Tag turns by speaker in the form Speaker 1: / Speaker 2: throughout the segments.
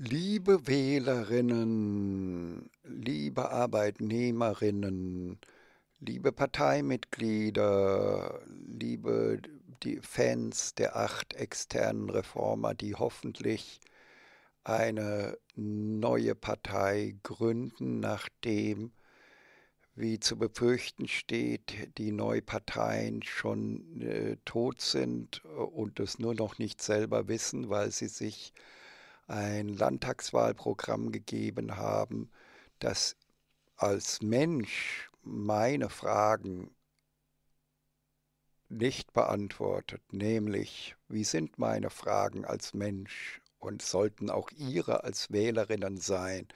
Speaker 1: Liebe Wählerinnen, liebe Arbeitnehmerinnen, liebe Parteimitglieder, liebe die Fans der acht externen Reformer, die hoffentlich eine neue Partei gründen, nachdem, wie zu befürchten steht, die Neuparteien schon äh, tot sind und es nur noch nicht selber wissen, weil sie sich äh, ein Landtagswahlprogramm gegeben haben, das als Mensch meine Fragen nicht beantwortet, nämlich wie sind meine Fragen als Mensch und sollten auch Ihre als Wählerinnen sein,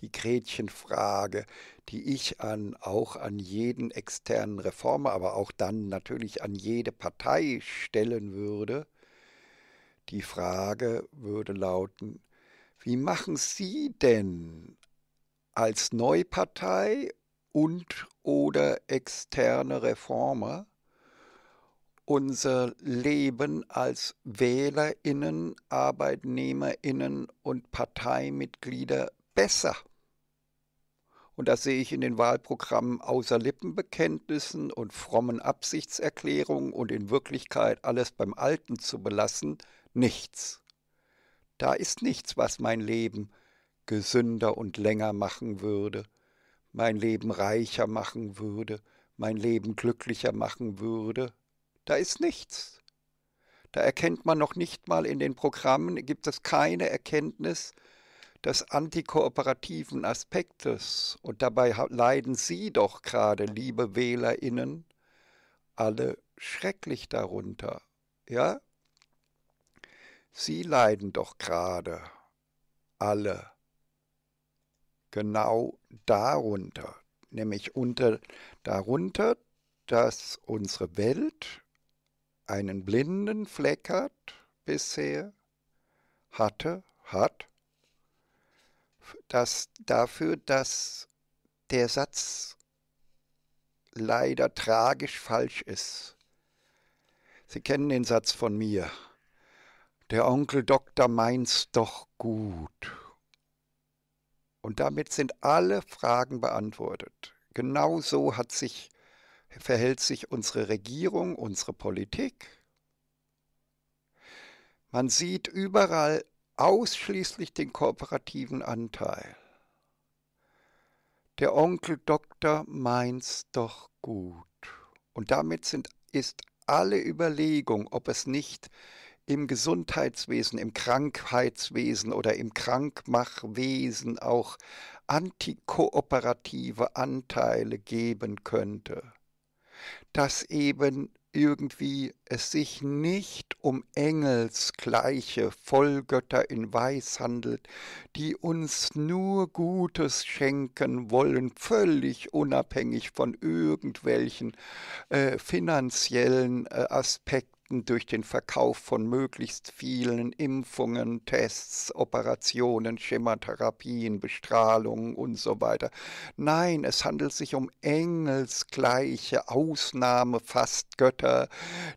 Speaker 1: die Gretchenfrage, die ich an auch an jeden externen Reformer, aber auch dann natürlich an jede Partei stellen würde, die Frage würde lauten, wie machen Sie denn als Neupartei und oder externe Reformer unser Leben als Wählerinnen, Arbeitnehmerinnen und Parteimitglieder besser. Und das sehe ich in den Wahlprogrammen außer Lippenbekenntnissen und frommen Absichtserklärungen und in Wirklichkeit alles beim Alten zu belassen, nichts. Da ist nichts, was mein Leben gesünder und länger machen würde, mein Leben reicher machen würde, mein Leben glücklicher machen würde. Da ist nichts. Da erkennt man noch nicht mal in den Programmen, gibt es keine Erkenntnis des antikooperativen Aspektes. Und dabei leiden Sie doch gerade, liebe Wählerinnen, alle schrecklich darunter. Ja, Sie leiden doch gerade alle genau darunter, nämlich unter darunter, dass unsere Welt einen blinden Fleck hat bisher hatte hat, dass dafür, dass der Satz leider tragisch falsch ist. Sie kennen den Satz von mir. Der Onkel Doktor meint's doch gut. Und damit sind alle Fragen beantwortet. Genau so hat sich, verhält sich unsere Regierung, unsere Politik. Man sieht überall ausschließlich den kooperativen Anteil. Der Onkel Doktor meint's doch gut. Und damit sind, ist alle Überlegung, ob es nicht im Gesundheitswesen, im Krankheitswesen oder im Krankmachwesen auch antikooperative Anteile geben könnte. Dass eben irgendwie es sich nicht um engelsgleiche Vollgötter in Weiß handelt, die uns nur Gutes schenken wollen, völlig unabhängig von irgendwelchen äh, finanziellen äh, Aspekten Effekten durch den Verkauf von möglichst vielen Impfungen, Tests, Operationen, Chemotherapien, Bestrahlungen und so weiter. Nein, es handelt sich um engelsgleiche Ausnahme fast Götter,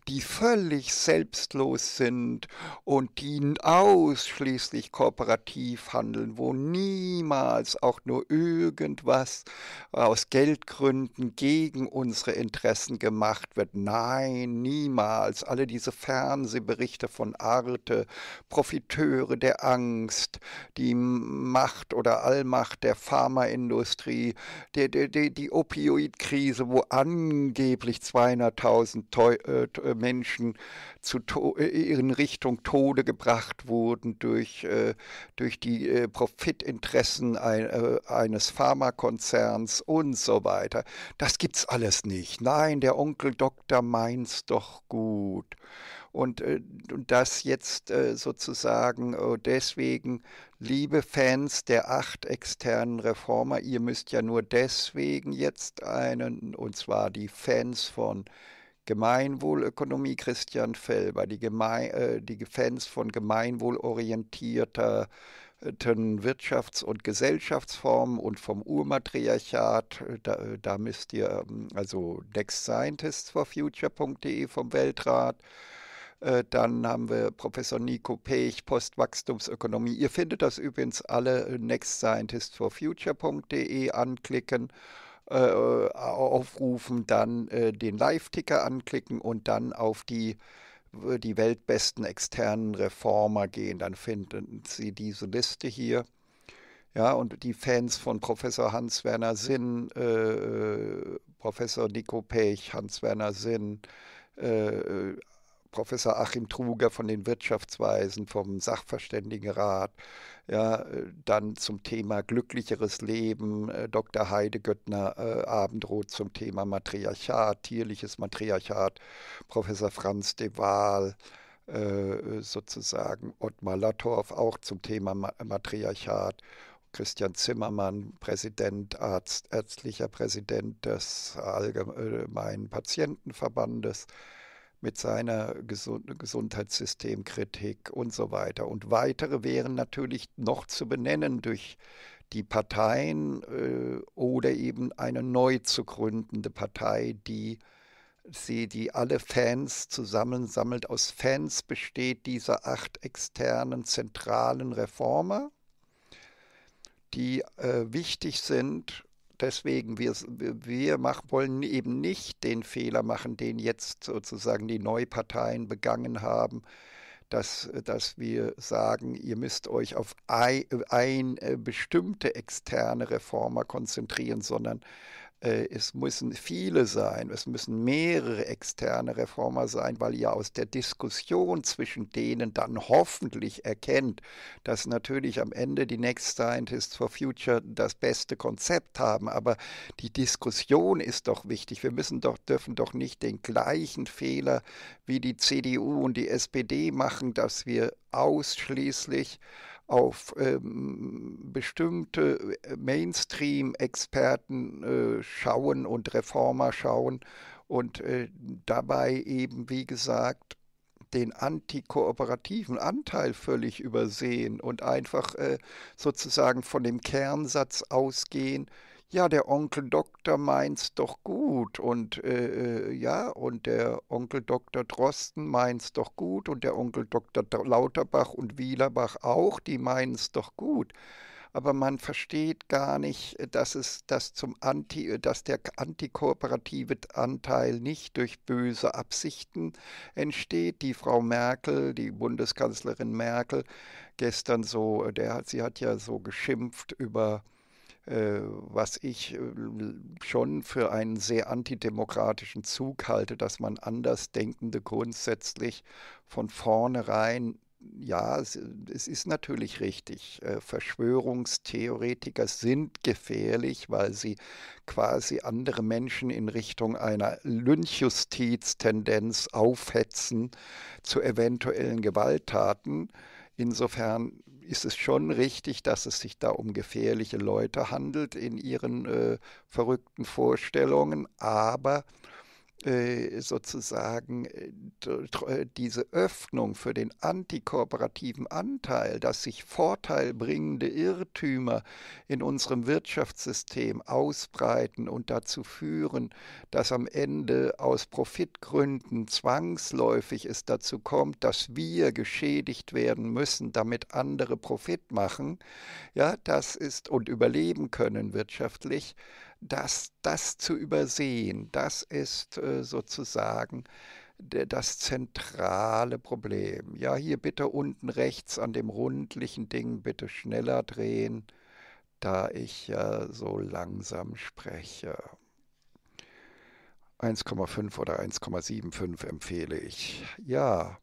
Speaker 1: die völlig selbstlos sind und die ausschließlich kooperativ handeln, wo niemals auch nur irgendwas aus Geldgründen gegen unsere Interessen gemacht wird. Nein, niemals. Alle alle diese Fernsehberichte von Arte, Profiteure der Angst, die Macht oder Allmacht der Pharmaindustrie, die, die, die, die Opioidkrise, wo angeblich 200.000 äh, Menschen zu äh, in Richtung Tode gebracht wurden durch, äh, durch die Profitinteressen eines Pharmakonzerns und so weiter. Das gibt's alles nicht. Nein, der Onkel Doktor meint's doch gut geguckt. Und, äh, und das jetzt äh, sozusagen äh, deswegen, liebe Fans der acht externen Reformer, ihr müsst ja nur deswegen jetzt einen, und zwar die Fans von Gemeinwohlökonomie Christian Felber, die, Geme äh, die Fans von gemeinwohlorientierter Wirtschafts- und Gesellschaftsformen und vom Urmatriarchat. Da, äh, da müsst ihr, ähm, also nextscientistsforfuture.de vom Weltrat. Äh, dann haben wir Professor Nico Pech, Postwachstumsökonomie. Ihr findet das übrigens alle äh, nextscientistforfuture.de anklicken, aufrufen, dann den Live-Ticker anklicken und dann auf die äh, die weltbesten externen Reformer gehen, dann finden Sie diese Liste hier. Ja, und die Fans von Professor Hans-Werner Sinn, äh, äh, Professor Nico Pech, Hans-Werner Sinn, äh, äh, Professor Achim Truger von den Wirtschaftsweisen, vom Sachverständigenrat, ja, äh, dann zum Thema glücklicheres Leben, Dr. Heidegöttner äh, äh Abendroth zum Thema Matriarchat, tierliches Matriarchat, Professor Franz de Waal, äh, äh sozusagen Ottmar Lattorf auch zum Thema Matriarchat. Christian Zimmermann, Präsident, Arzt, ärztlicher Präsident des Allgemeinen Patientenverbandes mit seiner Gesund Gesundheitssystemkritik und so weiter. Und weitere wären natürlich noch zu benennen durch die Parteien äh, oder eben eine neu zu gründende Partei, die sie, die alle Fans zusammensammelt. Aus Fans besteht diese acht externen zentralen Reformer, die äh, wichtig sind deswegen, wir, wir machen, wollen eben nicht den Fehler machen, den jetzt sozusagen die Neuparteien begangen haben, dass, dass wir sagen, ihr müsst euch auf ein, ein äh, bestimmte externe Reformer konzentrieren, sondern äh, es müssen viele sein, es müssen mehrere externe Reformer sein, weil ihr aus der Diskussion zwischen denen dann hoffentlich erkennt, dass natürlich am Ende die Next Scientists for Future das beste Konzept haben, aber die Diskussion ist doch wichtig. Wir müssen doch, dürfen doch nicht den gleichen Fehler wie die CDU und die SPD machen, dass wir ausschließlich auf ähm, bestimmte äh, Mainstream-Experten äh, schauen und Reformer schauen und äh, dabei eben, wie gesagt, den antikooperativen Anteil völlig übersehen und einfach äh, sozusagen von dem Kernsatz ausgehen, ja, der Onkel Doktor meint's doch gut und äh, äh, ja, und der Onkel Doktor Drosten meint's doch gut und der Onkel Doktor Lauterbach und Wielerbach auch, die meinen's doch gut. Aber man versteht gar nicht, äh, dass es dass zum Anti, äh, dass der antikooperative Anteil nicht durch böse Absichten entsteht, die Frau Merkel, die Bundeskanzlerin Merkel gestern so, der hat, sie hat ja so geschimpft über äh, was ich äh, schon für einen sehr antidemokratischen Zug halte, dass man Andersdenkende grundsätzlich von vornherein ja, es, es, ist natürlich richtig. Äh, Verschwörungstheoretiker sind gefährlich, weil sie quasi andere Menschen in Richtung einer Lynchjustiz-Tendenz aufhetzen zu eventuellen Gewalttaten. Insofern ist es schon richtig, dass es sich da um gefährliche Leute handelt in ihren äh, verrückten Vorstellungen, aber äh, sozusagen äh, äh, diese Öffnung für den antikooperativen Anteil, dass sich vorteilbringende Irrtümer in unserem Wirtschaftssystem ausbreiten und dazu führen, dass am Ende aus Profitgründen zwangsläufig es dazu kommt, dass wir geschädigt werden müssen, damit andere Profit machen, ja, das ist und überleben können wirtschaftlich, dass das zu übersehen, das ist äh, sozusagen das zentrale Problem. Ja, hier bitte unten rechts an dem rundlichen Ding bitte schneller drehen, da ich ja so langsam spreche. 1,5 oder 1,75 empfehle ich. Ja,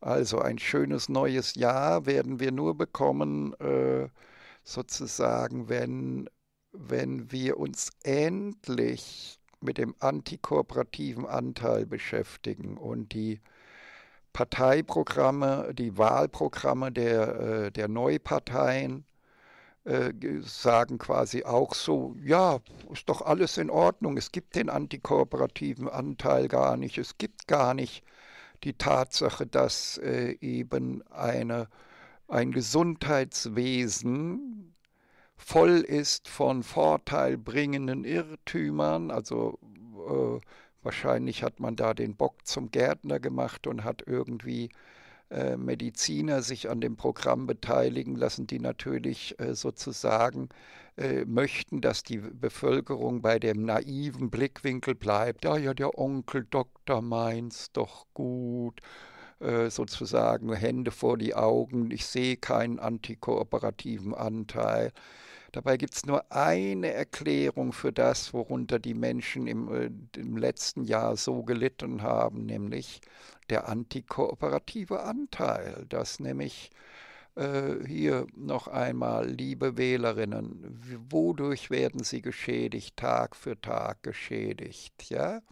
Speaker 1: also ein schönes neues Jahr werden wir nur bekommen, äh, sozusagen, wenn wenn wir uns endlich mit dem antikooperativen Anteil beschäftigen und die Parteiprogramme, die Wahlprogramme der, äh, der Neuparteien äh, sagen quasi auch so, ja, ist doch alles in Ordnung, es gibt den antikooperativen Anteil gar nicht, es gibt gar nicht die Tatsache, dass äh, eben eine, ein Gesundheitswesen voll ist von vorteilbringenden Irrtümern, also äh, wahrscheinlich hat man da den Bock zum Gärtner gemacht und hat irgendwie äh, Mediziner sich an dem Programm beteiligen lassen, die natürlich äh, sozusagen äh, möchten, dass die Bevölkerung bei dem naiven Blickwinkel bleibt. Ah ja, der Onkel Doktor meint's doch gut äh, sozusagen Hände vor die Augen, ich sehe keinen antikooperativen Anteil. Dabei gibt es nur eine Erklärung für das, worunter die Menschen im, äh, im letzten Jahr so gelitten haben, nämlich der antikooperative Anteil, dass nämlich äh, hier noch einmal, liebe Wählerinnen, wodurch werden Sie geschädigt, Tag für Tag geschädigt, ja?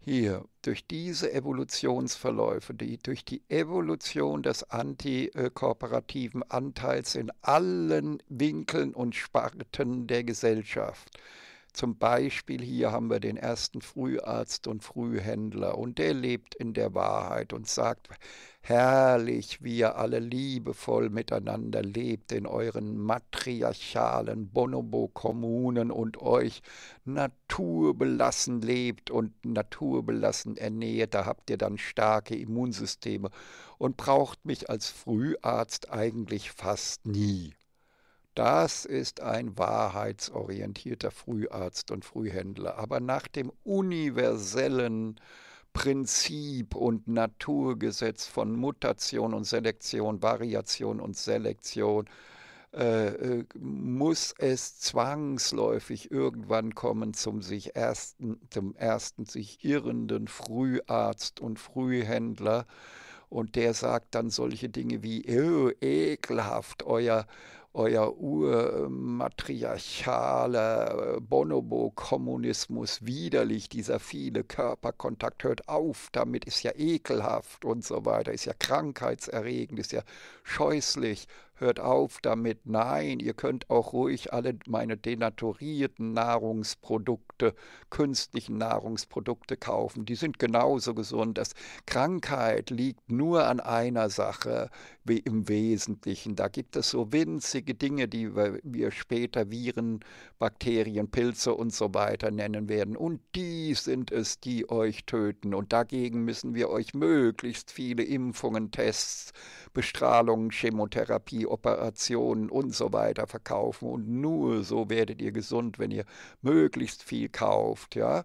Speaker 1: hier durch diese Evolutionsverläufe, die durch die Evolution des antikooperativen Anteils in allen Winkeln und Sparten der Gesellschaft zum Beispiel hier haben wir den ersten Früharzt und Frühhändler und der lebt in der Wahrheit und sagt, herrlich, wie ihr alle liebevoll miteinander lebt in euren matriarchalen Bonobo-Kommunen und euch naturbelassen lebt und naturbelassen ernährt, da habt ihr dann starke Immunsysteme und braucht mich als Früharzt eigentlich fast nie. Das ist ein wahrheitsorientierter Früharzt und Frühhändler, aber nach dem universellen Prinzip und Naturgesetz von Mutation und Selektion, Variation und Selektion äh, äh, muss es zwangsläufig irgendwann kommen zum sich ersten, zum ersten sich irrenden Früharzt und Frühhändler. Und der sagt dann solche Dinge wie, öh, ekelhaft, euer, euer urmatriarchaler äh, Bonobo-Kommunismus widerlich, dieser viele Körperkontakt, hört auf, damit ist ja ekelhaft und so weiter, ist ja krankheitserregend, ist ja scheußlich hört auf damit, nein, ihr könnt auch ruhig alle meine denaturierten Nahrungsprodukte, künstlichen Nahrungsprodukte kaufen, die sind genauso gesund. Das Krankheit liegt nur an einer Sache wie im Wesentlichen. Da gibt es so winzige Dinge, die wir, wir später Viren, Bakterien, Pilze und so weiter nennen werden. Und die sind es, die euch töten. Und dagegen müssen wir euch möglichst viele Impfungen, Tests, Bestrahlung, Chemotherapie, Operationen und so weiter verkaufen. Und nur so werdet ihr gesund, wenn ihr möglichst viel kauft, ja,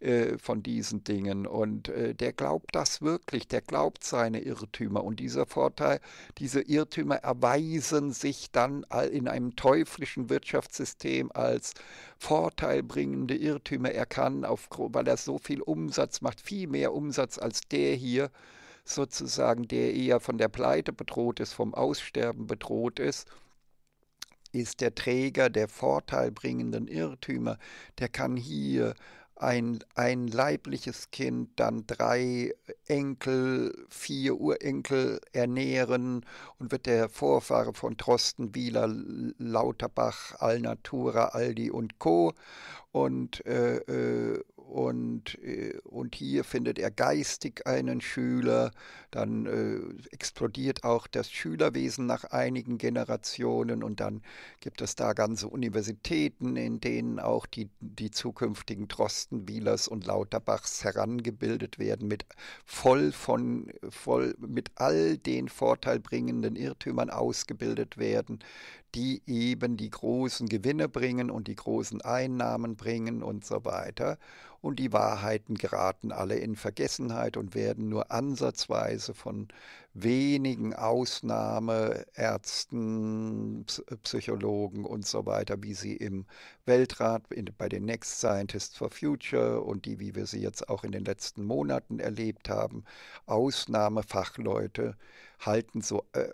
Speaker 1: äh, von diesen Dingen. Und äh, der glaubt das wirklich, der glaubt seine Irrtümer. Und dieser Vorteil, diese Irrtümer erweisen sich dann in einem teuflischen Wirtschaftssystem als vorteilbringende Irrtümer. Er kann, auf, weil er so viel Umsatz macht, viel mehr Umsatz als der hier, sozusagen, der eher von der Pleite bedroht ist, vom Aussterben bedroht ist, ist der Träger der vorteilbringenden Irrtümer, der kann hier ein, ein leibliches Kind, dann drei Enkel, vier Urenkel ernähren und wird der Vorfahre von Trosten, Wieler, Lauterbach, Alnatura, Aldi und Co. Und, äh, äh und, äh, und hier findet er geistig einen Schüler. Dann äh, explodiert auch das Schülerwesen nach einigen Generationen und dann gibt es da ganze Universitäten, in denen auch die, die zukünftigen Drostenwielers und Lauterbachs herangebildet werden, mit voll von voll mit all den vorteilbringenden Irrtümern ausgebildet werden, die eben die großen Gewinne bringen und die großen Einnahmen bringen und so weiter und die Wahrheiten geraten alle in Vergessenheit und werden nur ansatzweise von wenigen Ausnahmeärzten, Psychologen und so weiter, wie sie im Weltrat, in, bei den Next Scientists for Future und die, wie wir sie jetzt auch in den letzten Monaten erlebt haben, Ausnahmefachleute halten so, äh,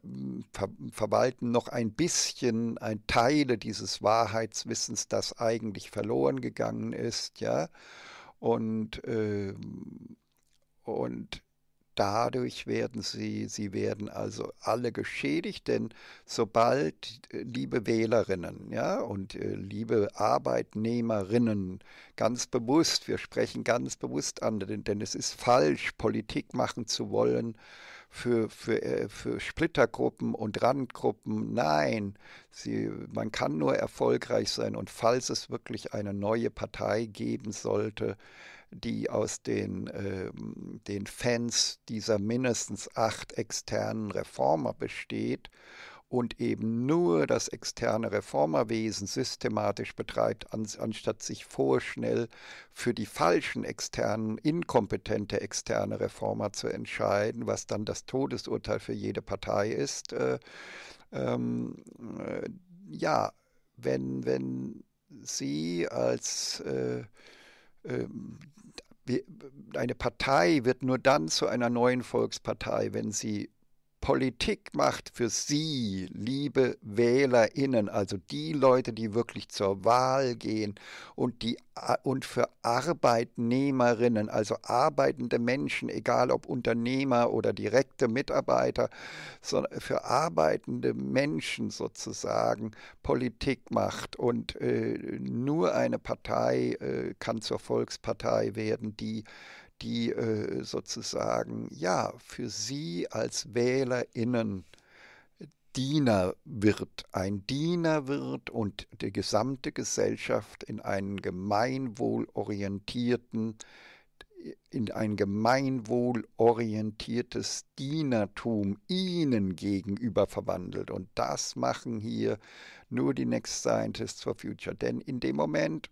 Speaker 1: ver verwalten noch ein bisschen ein Teile dieses Wahrheitswissens, das eigentlich verloren gegangen ist, ja. Und, äh, und dadurch werden sie, sie werden also alle geschädigt, denn sobald, äh, liebe Wählerinnen, ja, und äh, liebe Arbeitnehmerinnen, ganz bewusst, wir sprechen ganz bewusst an, denn, denn es ist falsch, Politik machen zu wollen, für, für, äh, für Splittergruppen und Randgruppen. Nein, sie, man kann nur erfolgreich sein. Und falls es wirklich eine neue Partei geben sollte, die aus den, äh, den Fans dieser mindestens acht externen Reformer besteht und eben nur das externe Reformerwesen systematisch betreibt, anstatt sich vorschnell für die falschen externen, inkompetente externe Reformer zu entscheiden, was dann das Todesurteil für jede Partei ist. Äh, ähm, äh, ja, wenn, wenn Sie als äh, ähm, eine Partei wird nur dann zu einer neuen Volkspartei, wenn sie Politik macht für Sie, liebe Wählerinnen, also die Leute, die wirklich zur Wahl gehen und, die, und für Arbeitnehmerinnen, also arbeitende Menschen, egal ob Unternehmer oder direkte Mitarbeiter, sondern für arbeitende Menschen sozusagen Politik macht. Und äh, nur eine Partei äh, kann zur Volkspartei werden, die die äh, sozusagen ja für sie als Wählerinnen Diener wird, ein Diener wird und die gesamte Gesellschaft in einen gemeinwohlorientierten, in ein gemeinwohlorientiertes Dienertum ihnen gegenüber verwandelt. Und das machen hier nur die Next Scientists for Future. Denn in dem Moment,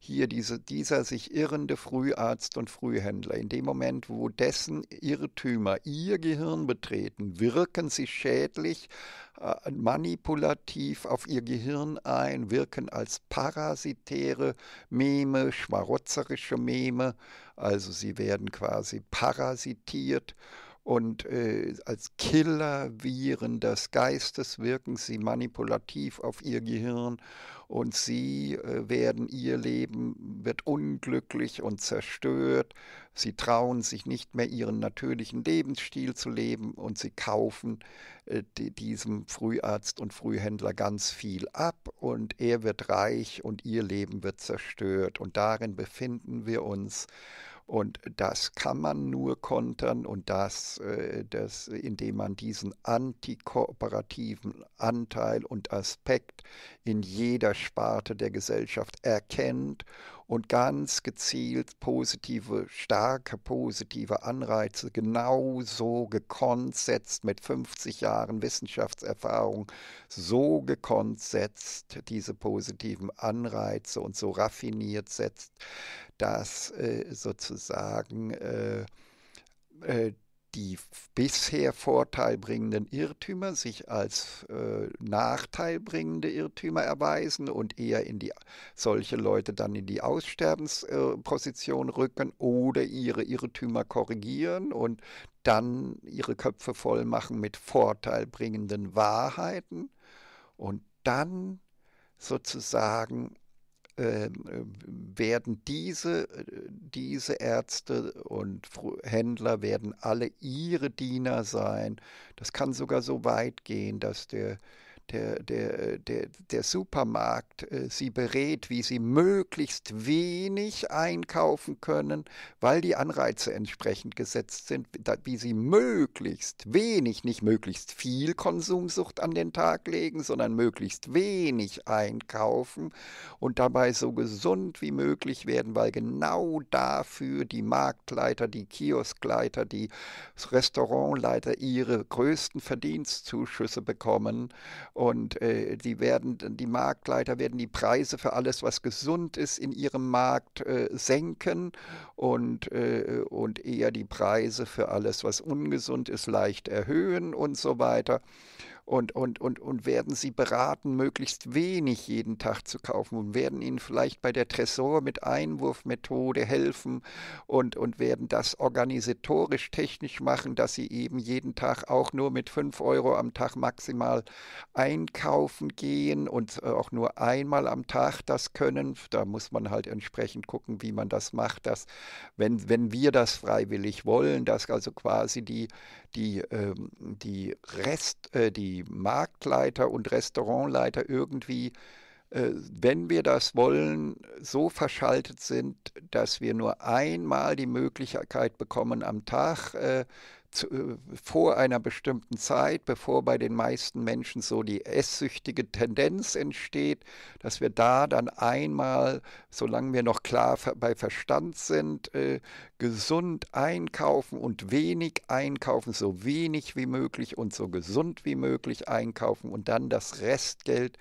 Speaker 1: hier diese, dieser sich irrende Früharzt und Frühhändler, in dem Moment, wo dessen Irrtümer ihr Gehirn betreten, wirken sie schädlich, äh, manipulativ auf ihr Gehirn ein, wirken als parasitäre Meme, schmarotzerische Meme, also sie werden quasi parasitiert und äh, als Killer-Viren des Geistes wirken sie manipulativ auf ihr Gehirn und sie äh, werden ihr Leben wird unglücklich und zerstört. Sie trauen sich nicht mehr ihren natürlichen Lebensstil zu leben und sie kaufen äh, die, diesem Früharzt und Frühhändler ganz viel ab und er wird reich und ihr Leben wird zerstört und darin befinden wir uns und das kann man nur kontern und das, äh, das indem man diesen antikooperativen Anteil und Aspekt in jeder Sparte der Gesellschaft erkennt und ganz gezielt positive, starke positive Anreize genau so gekonnt setzt, mit 50 Jahren Wissenschaftserfahrung so gekonnt setzt, diese positiven Anreize und so raffiniert setzt, dass äh, sozusagen äh, äh, die bisher vorteilbringenden Irrtümer sich als äh, nachteilbringende Irrtümer erweisen und eher in die solche Leute dann in die Aussterbensposition äh, rücken oder ihre Irrtümer korrigieren und dann ihre Köpfe voll machen mit vorteilbringenden Wahrheiten und dann sozusagen ähm, werden diese, äh, diese Ärzte und Händler werden alle ihre Diener sein. Das kann sogar so weit gehen, dass der der, der, der, der Supermarkt äh, sie berät, wie sie möglichst wenig einkaufen können, weil die Anreize entsprechend gesetzt sind, wie sie möglichst wenig, nicht möglichst viel Konsumsucht an den Tag legen, sondern möglichst wenig einkaufen und dabei so gesund wie möglich werden, weil genau dafür die Marktleiter, die Kioskleiter, die Restaurantleiter ihre größten Verdienstzuschüsse bekommen und äh, die werden, die Marktleiter werden die Preise für alles, was gesund ist, in ihrem Markt äh, senken und, äh, und eher die Preise für alles, was ungesund ist, leicht erhöhen und so weiter und, und, und, und werden sie beraten, möglichst wenig jeden Tag zu kaufen und werden ihnen vielleicht bei der Tresor mit Einwurfmethode helfen und, und werden das organisatorisch technisch machen, dass sie eben jeden Tag auch nur mit 5 Euro am Tag maximal einkaufen gehen und äh, auch nur einmal am Tag das können. Da muss man halt entsprechend gucken, wie man das macht, dass wenn, wenn wir das freiwillig wollen, dass also quasi die, die, ähm, die, Rest, äh, die Marktleiter und Restaurantleiter irgendwie äh, wenn wir das wollen, so verschaltet sind, dass wir nur einmal die Möglichkeit bekommen, am Tag äh, zu, äh, vor einer bestimmten Zeit, bevor bei den meisten Menschen so die esssüchtige Tendenz entsteht, dass wir da dann einmal, solange wir noch klar bei Verstand sind, äh, gesund einkaufen und wenig einkaufen, so wenig wie möglich und so gesund wie möglich einkaufen und dann das Restgeld äh,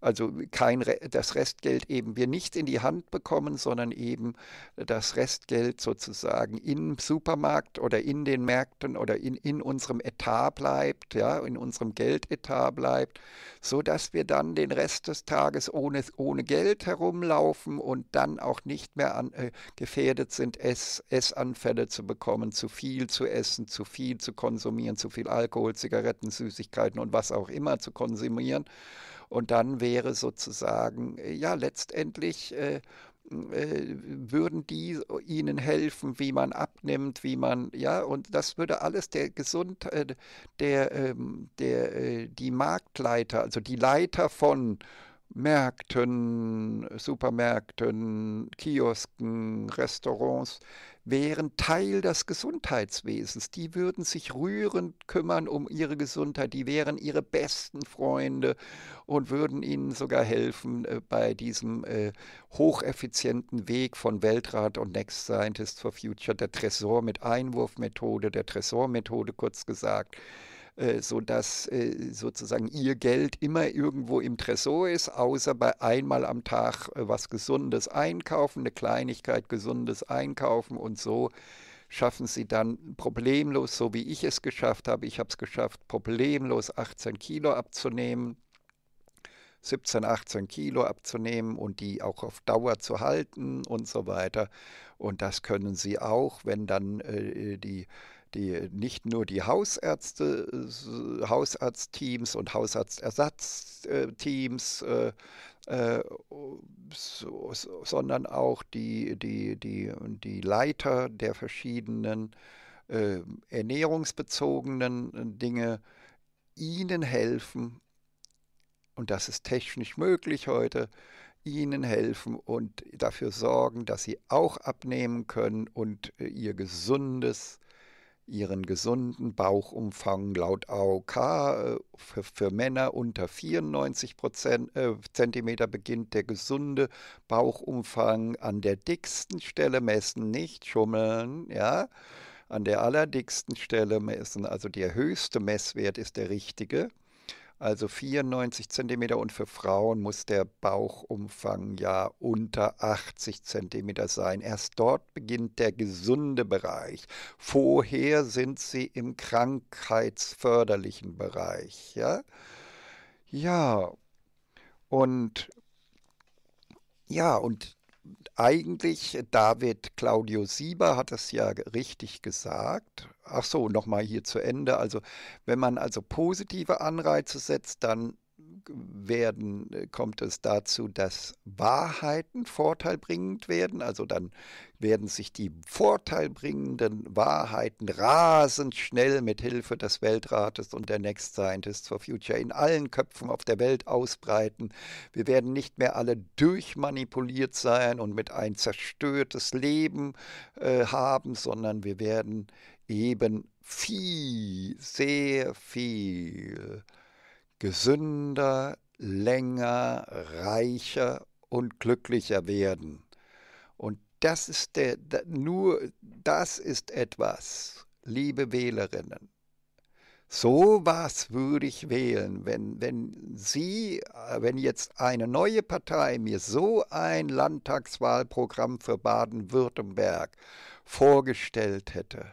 Speaker 1: also kein Re das Restgeld eben wir nicht in die Hand bekommen, sondern eben das Restgeld sozusagen im Supermarkt oder in den Märkten oder in, in unserem Etat bleibt, ja, in unserem Geldetat bleibt, sodass wir dann den Rest des Tages ohne, ohne Geld herumlaufen und dann auch nicht mehr an, äh, gefährdet sind, Essanfälle zu bekommen, zu viel zu essen, zu viel zu konsumieren, zu viel Alkohol, Zigaretten, Süßigkeiten und was auch immer zu konsumieren und dann wäre sozusagen, äh, ja, letztendlich äh, äh, würden die ihnen helfen, wie man abnimmt, wie man, ja, und das würde alles der Gesundheit, äh, der, ähm, der, die Marktleiter, also die Leiter von Märkten, Supermärkten, Kiosken, Restaurants wären Teil des Gesundheitswesens. Die würden sich rührend kümmern um ihre Gesundheit. Die wären ihre besten Freunde und würden ihnen sogar helfen äh, bei diesem äh, hocheffizienten Weg von Weltrat und Next Scientist for Future, der Tresor mit Einwurfmethode, der Tresormethode kurz gesagt. Äh, sodass äh, sozusagen ihr Geld immer irgendwo im Tresor ist, außer bei einmal am Tag äh, was Gesundes einkaufen, eine Kleinigkeit Gesundes einkaufen und so schaffen sie dann problemlos, so wie ich es geschafft habe, ich habe es geschafft, problemlos 18 Kilo abzunehmen. 17, 18 Kilo abzunehmen und die auch auf Dauer zu halten und so weiter. Und das können sie auch, wenn dann äh, die die, nicht nur die Hausärzte, äh, Hausarztteams und Hausarztersatzteams, äh, äh, so, sondern auch die, die, die, die Leiter der verschiedenen äh, ernährungsbezogenen äh, Dinge ihnen helfen, und das ist technisch möglich heute, ihnen helfen und dafür sorgen, dass sie auch abnehmen können und äh, ihr gesundes ihren gesunden Bauchumfang laut AOK äh, für, für Männer unter 94 Prozent, äh, Zentimeter beginnt der gesunde Bauchumfang an der dicksten Stelle messen, nicht schummeln, ja. An der allerdicksten Stelle messen, also der höchste Messwert ist der richtige also 94 cm und für Frauen muss der Bauchumfang ja unter 80 cm sein. Erst dort beginnt der gesunde Bereich. Vorher sind sie im krankheitsförderlichen Bereich. Ja, ja. und ja, und eigentlich, David Claudio Sieber hat es ja richtig gesagt. Ach so, nochmal hier zu Ende. Also, wenn man also positive Anreize setzt, dann werden, äh, kommt es dazu, dass Wahrheiten vorteilbringend werden. Also dann werden sich die vorteilbringenden Wahrheiten rasend schnell mit Hilfe des Weltrates und der Next Scientists for Future in allen Köpfen auf der Welt ausbreiten. Wir werden nicht mehr alle durchmanipuliert sein und mit ein zerstörtes Leben äh, haben, sondern wir werden eben viel, sehr viel gesünder, länger, reicher und glücklicher werden. Und das ist der, nur das ist etwas, liebe Wählerinnen. So was würde ich wählen, wenn, wenn Sie, äh, wenn jetzt eine neue Partei mir so ein Landtagswahlprogramm für Baden-Württemberg vorgestellt hätte,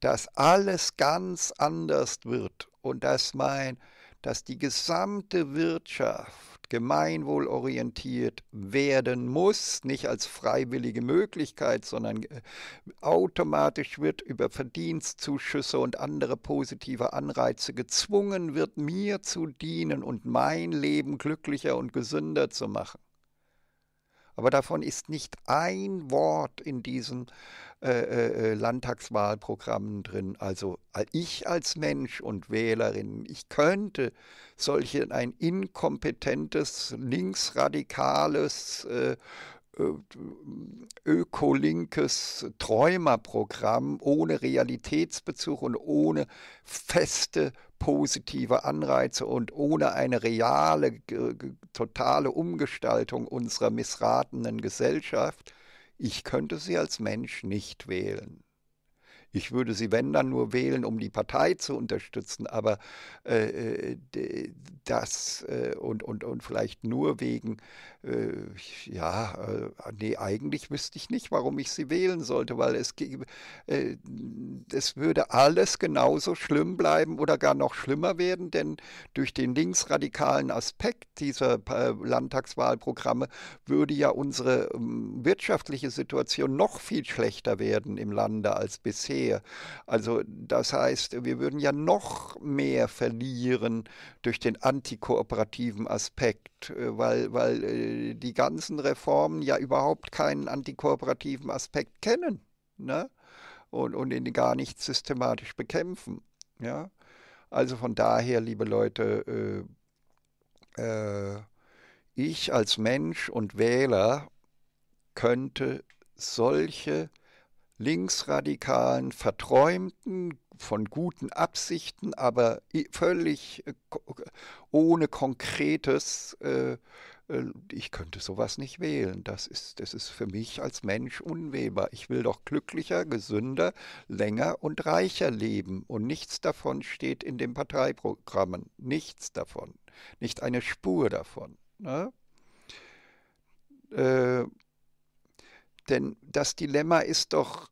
Speaker 1: dass alles ganz anders wird und dass mein, dass die gesamte Wirtschaft gemeinwohlorientiert werden muss, nicht als freiwillige Möglichkeit, sondern äh, automatisch wird über Verdienstzuschüsse und andere positive Anreize gezwungen wird, mir zu dienen und mein Leben glücklicher und gesünder zu machen. Aber davon ist nicht ein Wort in diesen äh, äh, äh Landtagswahlprogrammen drin. Also äh, ich als Mensch und Wählerin, ich könnte solch ein inkompetentes, linksradikales äh, ökolinkes Träumerprogramm ohne Realitätsbezug und ohne feste positive Anreize und ohne eine reale, totale Umgestaltung unserer missratenen Gesellschaft ich könnte sie als Mensch nicht wählen. Ich würde sie, wenn dann, nur wählen, um die Partei zu unterstützen, aber äh, äh das äh, und, und, und vielleicht nur wegen äh, ja, äh, nee, eigentlich wüsste ich nicht, warum ich sie wählen sollte, weil es, äh, es würde alles genauso schlimm bleiben oder gar noch schlimmer werden, denn durch den linksradikalen Aspekt dieser äh, Landtagswahlprogramme würde ja unsere ähm, wirtschaftliche Situation noch viel schlechter werden im Lande als bisher. Also das heißt, wir würden ja noch mehr verlieren durch den antikooperativen Aspekt, weil, weil die ganzen Reformen ja überhaupt keinen antikooperativen Aspekt kennen ne? und, und ihn gar nicht systematisch bekämpfen. Ja? Also von daher, liebe Leute, äh, äh, ich als Mensch und Wähler könnte solche linksradikalen, verträumten, von guten Absichten, aber völlig äh, ohne Konkretes. Äh, äh, ich könnte sowas nicht wählen. Das ist, das ist für mich als Mensch unwählbar. Ich will doch glücklicher, gesünder, länger und reicher leben. Und nichts davon steht in den Parteiprogrammen. Nichts davon. Nicht eine Spur davon. Ne? Äh, denn das Dilemma ist doch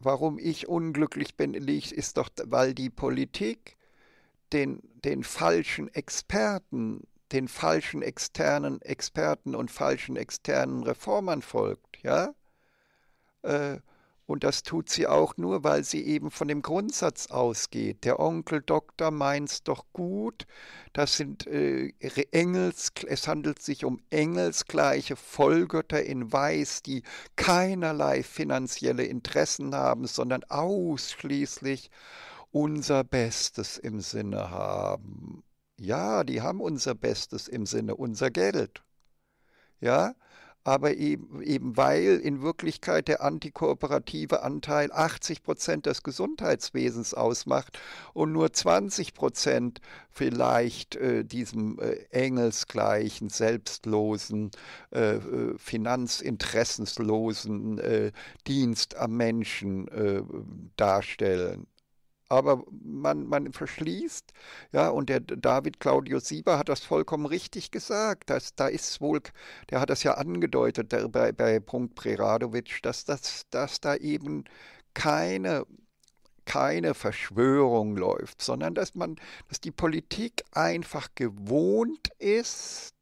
Speaker 1: warum ich unglücklich bin, liegt, ist doch, weil die Politik den, den falschen Experten, den falschen externen Experten und falschen externen Reformern folgt, ja? Äh, und das tut sie auch nur, weil sie eben von dem Grundsatz ausgeht. Der Onkel Doktor meint's doch gut. Das sind äh, Engels, es handelt sich um engelsgleiche Vollgötter in Weiß, die keinerlei finanzielle Interessen haben, sondern ausschließlich unser Bestes im Sinne haben. Ja, die haben unser Bestes im Sinne, unser Geld. Ja, aber eben, weil in Wirklichkeit der antikooperative Anteil 80 Prozent des Gesundheitswesens ausmacht und nur 20 Prozent vielleicht äh, diesem äh, engelsgleichen, selbstlosen, äh, äh finanzinteressenslosen äh, Dienst am Menschen äh, darstellen aber man, man verschließt. Ja, und der David Claudio Sieber hat das vollkommen richtig gesagt. Dass, da ist wohl, der hat das ja angedeutet der, bei, bei Punkt Preradovic, dass, das, dass da eben keine keine Verschwörung läuft, sondern dass man, dass die Politik einfach gewohnt ist,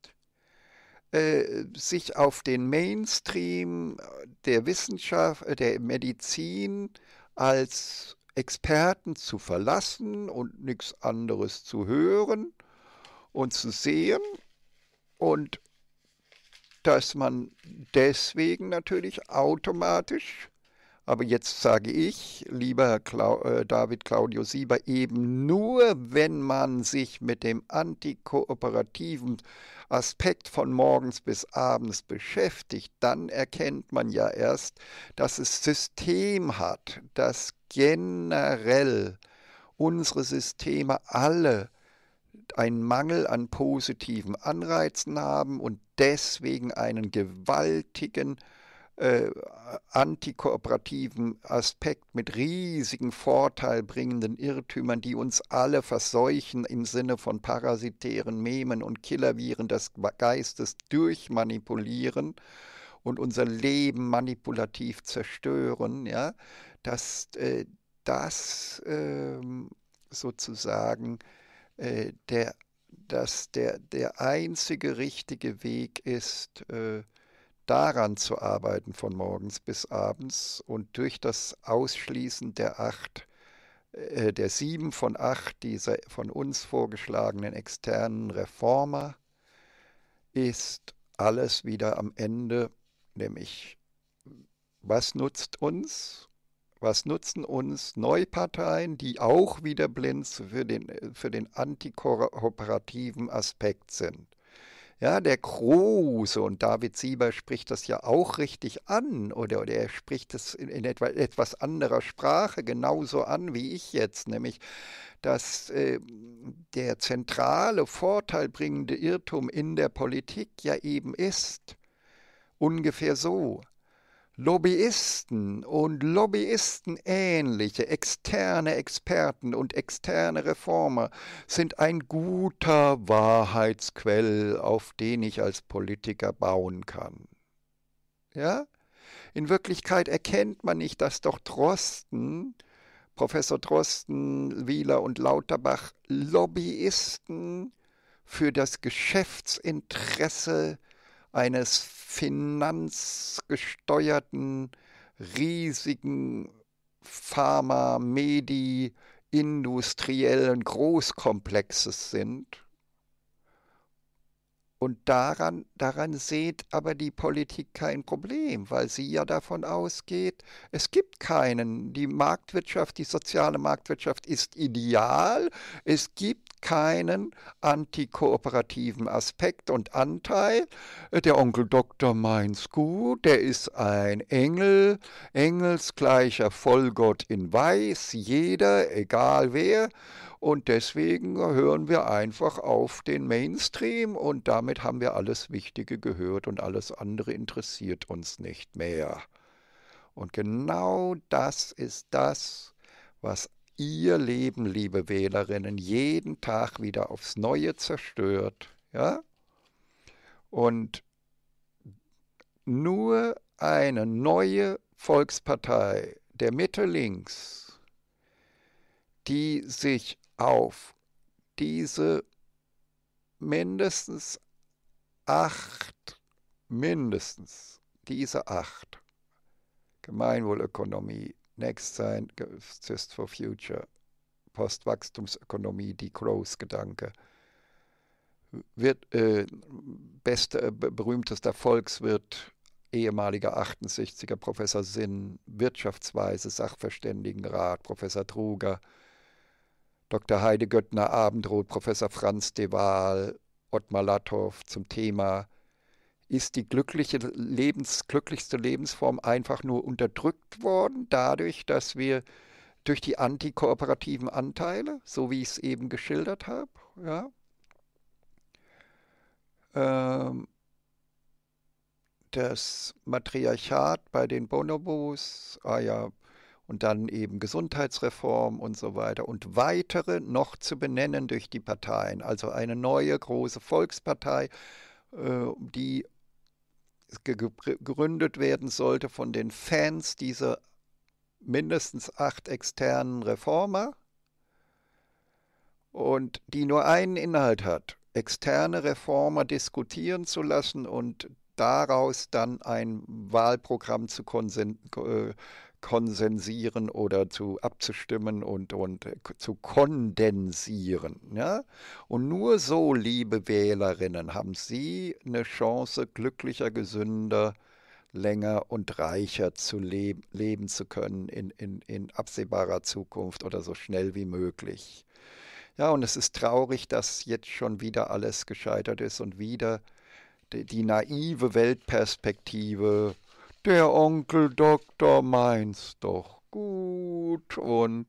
Speaker 1: äh, sich auf den Mainstream der Wissenschaft, der Medizin als Experten zu verlassen und nichts anderes zu hören und zu sehen und dass man deswegen natürlich automatisch, aber jetzt sage ich, lieber Clau äh, David Claudio Sieber, eben nur, wenn man sich mit dem antikooperativen Aspekt von morgens bis abends beschäftigt, dann erkennt man ja erst, dass es System hat, dass generell unsere Systeme alle einen Mangel an positiven Anreizen haben und deswegen einen gewaltigen äh, antikooperativen Aspekt mit riesigen vorteilbringenden Irrtümern, die uns alle verseuchen im Sinne von parasitären Memen und Killerviren des Geistes durchmanipulieren und unser Leben manipulativ zerstören, ja, dass äh, das äh, sozusagen äh, der, dass der, der einzige richtige Weg ist, äh, daran zu arbeiten von morgens bis abends und durch das Ausschließen der acht, äh, der sieben von acht dieser von uns vorgeschlagenen externen Reformer ist alles wieder am Ende, nämlich was nutzt uns was nutzen uns Neuparteien, die auch wieder blind für den, für den antikooperativen Aspekt sind? Ja, der Große und David Sieber spricht das ja auch richtig an oder, oder er spricht es in, in etwa, etwas anderer Sprache genauso an wie ich jetzt, nämlich dass äh, der zentrale vorteilbringende Irrtum in der Politik ja eben ist. Ungefähr so. Lobbyisten und Lobbyistenähnliche, externe Experten und externe Reformer sind ein guter Wahrheitsquell, auf den ich als Politiker bauen kann. Ja? In Wirklichkeit erkennt man nicht, dass doch Drosten, Professor Drosten, Wieler und Lauterbach Lobbyisten für das Geschäftsinteresse eines finanzgesteuerten, riesigen Pharma-, Medi-, industriellen Großkomplexes sind und daran, daran seht aber die Politik kein Problem, weil sie ja davon ausgeht, es gibt keinen. Die Marktwirtschaft, die soziale Marktwirtschaft ist ideal. Es gibt keinen antikooperativen Aspekt und Anteil. Der Onkel Dr. meint's gut, der ist ein Engel, engelsgleicher Vollgott in Weiß, jeder, egal wer. Und deswegen hören wir einfach auf den Mainstream und damit haben wir alles Wichtige gehört und alles andere interessiert uns nicht mehr. Und genau das ist das, was ihr Leben, liebe Wählerinnen, jeden Tag wieder aufs Neue zerstört. Ja? Und nur eine neue Volkspartei der Mitte links, die sich auf diese mindestens acht, mindestens diese acht Gemeinwohlökonomie, Next Just for Future, Postwachstumsökonomie, die Growth-Gedanke, wird äh, beste, äh, berühmtester Volkswirt, ehemaliger 68er Professor Sinn, Wirtschaftsweise Sachverständigenrat, Professor Truger, Dr. Heide Göttner Abendroth, Professor Franz de Waal, Ottmar Lathoff zum Thema ist die glückliche Lebens, glücklichste Lebensform einfach nur unterdrückt worden, dadurch, dass wir durch die antikooperativen Anteile, so wie ich es eben geschildert habe, ja, ähm, das Matriarchat bei den Bonobos, ah ja, und dann eben Gesundheitsreform und so weiter und weitere noch zu benennen durch die Parteien. Also eine neue große Volkspartei, äh, die gegründet werden sollte von den Fans dieser mindestens acht externen Reformer und die nur einen Inhalt hat, externe Reformer diskutieren zu lassen und daraus dann ein Wahlprogramm zu konsentieren. Äh, konsensieren oder zu abzustimmen und, und äh, zu kondensieren. Ne? Und nur so, liebe Wählerinnen, haben Sie eine Chance, glücklicher, gesünder, länger und reicher zu leben, leben zu können in, in, in absehbarer Zukunft oder so schnell wie möglich. Ja, und es ist traurig, dass jetzt schon wieder alles gescheitert ist und wieder die, die naive Weltperspektive der Onkel Doktor meint's doch gut und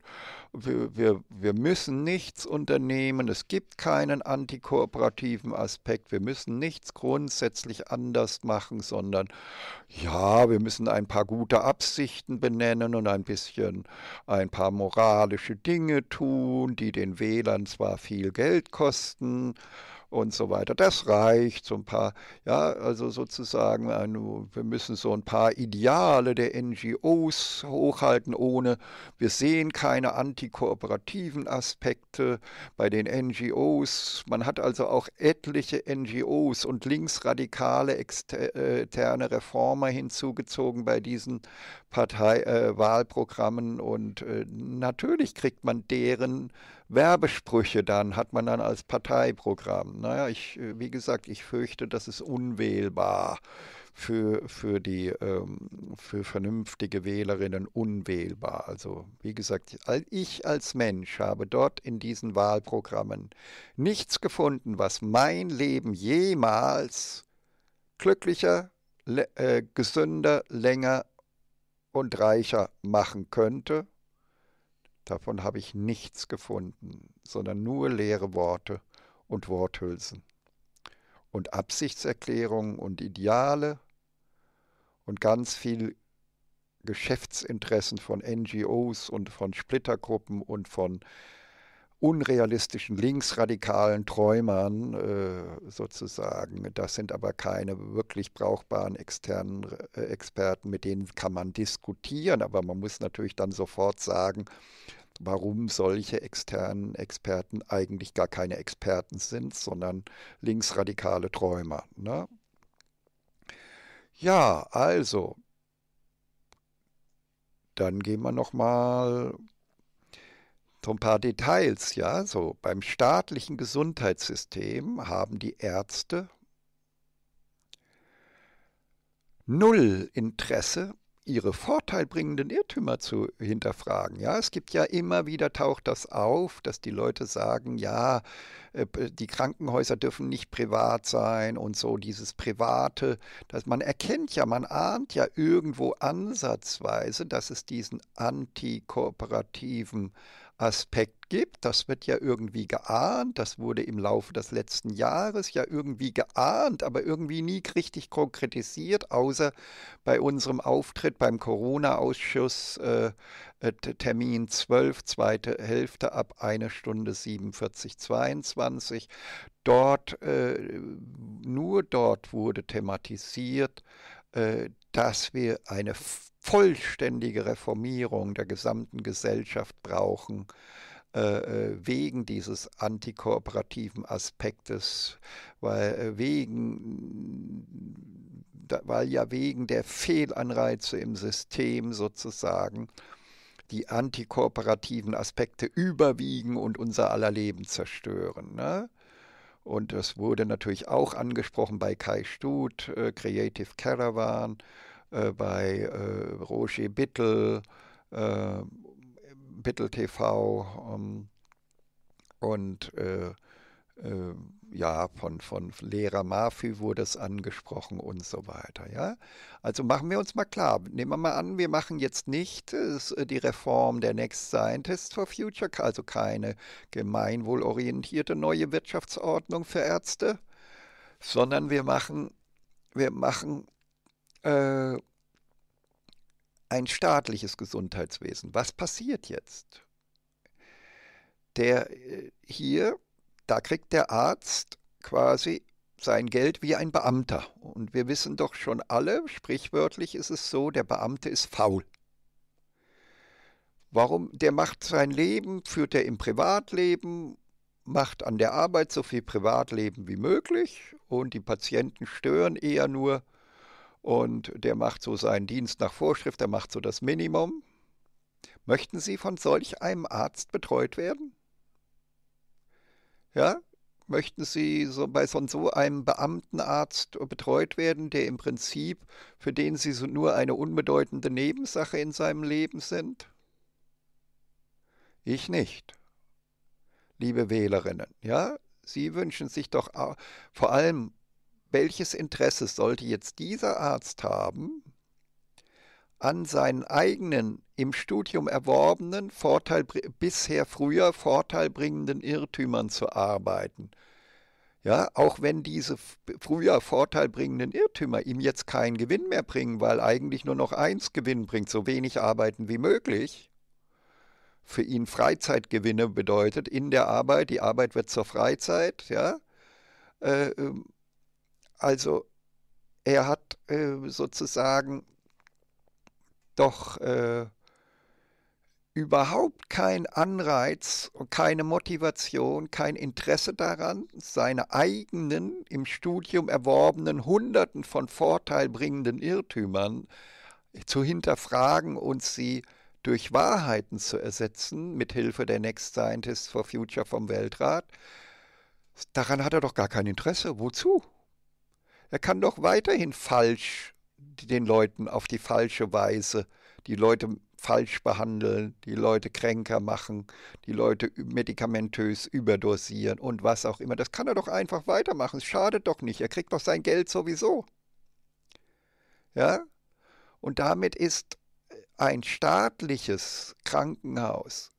Speaker 1: wir, wir, wir müssen nichts unternehmen. Es gibt keinen antikooperativen Aspekt. Wir müssen nichts grundsätzlich anders machen, sondern ja, wir müssen ein paar gute Absichten benennen und ein bisschen ein paar moralische Dinge tun, die den Wählern zwar viel Geld kosten, und so weiter. Das reicht so ein paar, ja, also sozusagen, äh, wir müssen so ein paar Ideale der NGOs hochhalten, ohne, wir sehen keine antikooperativen Aspekte bei den NGOs. Man hat also auch etliche NGOs und linksradikale externe äh, äh, Reformer hinzugezogen bei diesen Parteiwahlprogrammen äh, und äh, natürlich kriegt man deren Werbesprüche dann, hat man dann als Parteiprogramm. Naja, ich, äh, wie gesagt, ich fürchte, das ist unwählbar für, für die ähm, für vernünftige Wählerinnen unwählbar. Also wie gesagt, ich als Mensch habe dort in diesen Wahlprogrammen nichts gefunden, was mein Leben jemals glücklicher, äh, gesünder, länger und reicher machen könnte, davon habe ich nichts gefunden, sondern nur leere Worte und Worthülsen und Absichtserklärungen und Ideale und ganz viel Geschäftsinteressen von NGOs und von Splittergruppen und von unrealistischen linksradikalen Träumern äh, sozusagen. Das sind aber keine wirklich brauchbaren externen äh, Experten, mit denen kann man diskutieren, aber man muss natürlich dann sofort sagen, warum solche externen Experten eigentlich gar keine Experten sind, sondern linksradikale Träumer. Ne? Ja, also, dann gehen wir nochmal so ein paar Details, ja, so beim staatlichen Gesundheitssystem haben die Ärzte null Interesse, ihre vorteilbringenden Irrtümer zu hinterfragen. Ja, es gibt ja immer wieder taucht das auf, dass die Leute sagen, ja, äh, die Krankenhäuser dürfen nicht privat sein und so dieses private, dass man erkennt ja, man ahnt ja irgendwo ansatzweise, dass es diesen antikooperativen Aspekt gibt. Das wird ja irgendwie geahnt, das wurde im Laufe des letzten Jahres ja irgendwie geahnt, aber irgendwie nie richtig konkretisiert, außer bei unserem Auftritt beim Corona-Ausschuss äh, äh Termin 12, zweite Hälfte ab 1 Stunde 47, 22. Dort, äh, nur dort wurde thematisiert, äh, dass wir eine vollständige Reformierung der gesamten Gesellschaft brauchen, äh, äh, wegen dieses antikooperativen Aspektes, weil wegen, weil ja wegen der Fehlanreize im System sozusagen die antikooperativen Aspekte überwiegen und unser aller Leben zerstören. Ne? Und das wurde natürlich auch angesprochen bei Kai Stut, äh, Creative Caravan, äh, bei äh, Roger Bittel, äh, Bittel TV ähm, und äh, äh, ja, von, von Lehrer Mafi wurde es angesprochen und so weiter. Ja? Also machen wir uns mal klar, nehmen wir mal an, wir machen jetzt nicht äh, die Reform der Next Scientist for Future, also keine gemeinwohlorientierte neue Wirtschaftsordnung für Ärzte, sondern wir machen, wir machen äh, ein staatliches Gesundheitswesen. Was passiert jetzt? Der äh, hier da kriegt der Arzt quasi sein Geld wie ein Beamter. Und wir wissen doch schon alle, sprichwörtlich ist es so, der Beamte ist faul. Warum? Der macht sein Leben, führt er im Privatleben, macht an der Arbeit so viel Privatleben wie möglich und die Patienten stören eher nur. Und der macht so seinen Dienst nach Vorschrift, der macht so das Minimum. Möchten Sie von solch einem Arzt betreut werden? Ja, möchten Sie so bei so einem Beamtenarzt betreut werden, der im Prinzip, für den Sie so nur eine unbedeutende Nebensache in seinem Leben sind? Ich nicht. Liebe Wählerinnen, ja, Sie wünschen sich doch vor allem, welches Interesse sollte jetzt dieser Arzt haben, an seinen eigenen im Studium erworbenen, Vorteil, bisher früher vorteilbringenden Irrtümern zu arbeiten. Ja, auch wenn diese früher vorteilbringenden Irrtümer ihm jetzt keinen Gewinn mehr bringen, weil eigentlich nur noch eins Gewinn bringt, so wenig arbeiten wie möglich. Für ihn Freizeitgewinne bedeutet in der Arbeit, die Arbeit wird zur Freizeit, ja. Äh, ähm, also er hat äh, sozusagen doch äh, überhaupt keinen Anreiz und keine Motivation, kein Interesse daran, seine eigenen im Studium erworbenen Hunderten von vorteilbringenden Irrtümern zu hinterfragen und sie durch Wahrheiten zu ersetzen, mit Hilfe der Next Scientist for Future vom Weltrat. Daran hat er doch gar kein Interesse. Wozu? Er kann doch weiterhin falsch den Leuten auf die falsche Weise, die Leute falsch behandeln, die Leute kränker machen, die Leute medikamentös überdosieren und was auch immer. Das kann er doch einfach weitermachen. Es schadet doch nicht. Er kriegt doch sein Geld sowieso. Ja? Und damit ist äh, ein staatliches Krankenhaus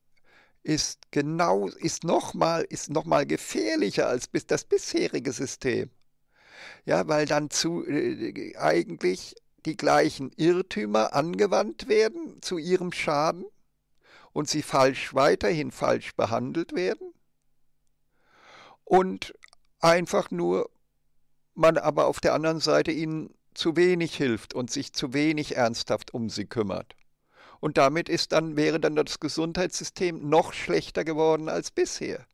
Speaker 1: ist genau ist noch mal ist noch mal gefährlicher als bis das bisherige System. Ja, weil dann zu äh, äh eigentlich die gleichen Irrtümer angewandt werden zu ihrem Schaden und sie falsch weiterhin falsch behandelt werden und einfach nur man aber auf der anderen Seite ihnen zu wenig hilft und sich zu wenig ernsthaft um sie kümmert. Und damit ist dann, wäre dann das Gesundheitssystem noch schlechter geworden als bisher.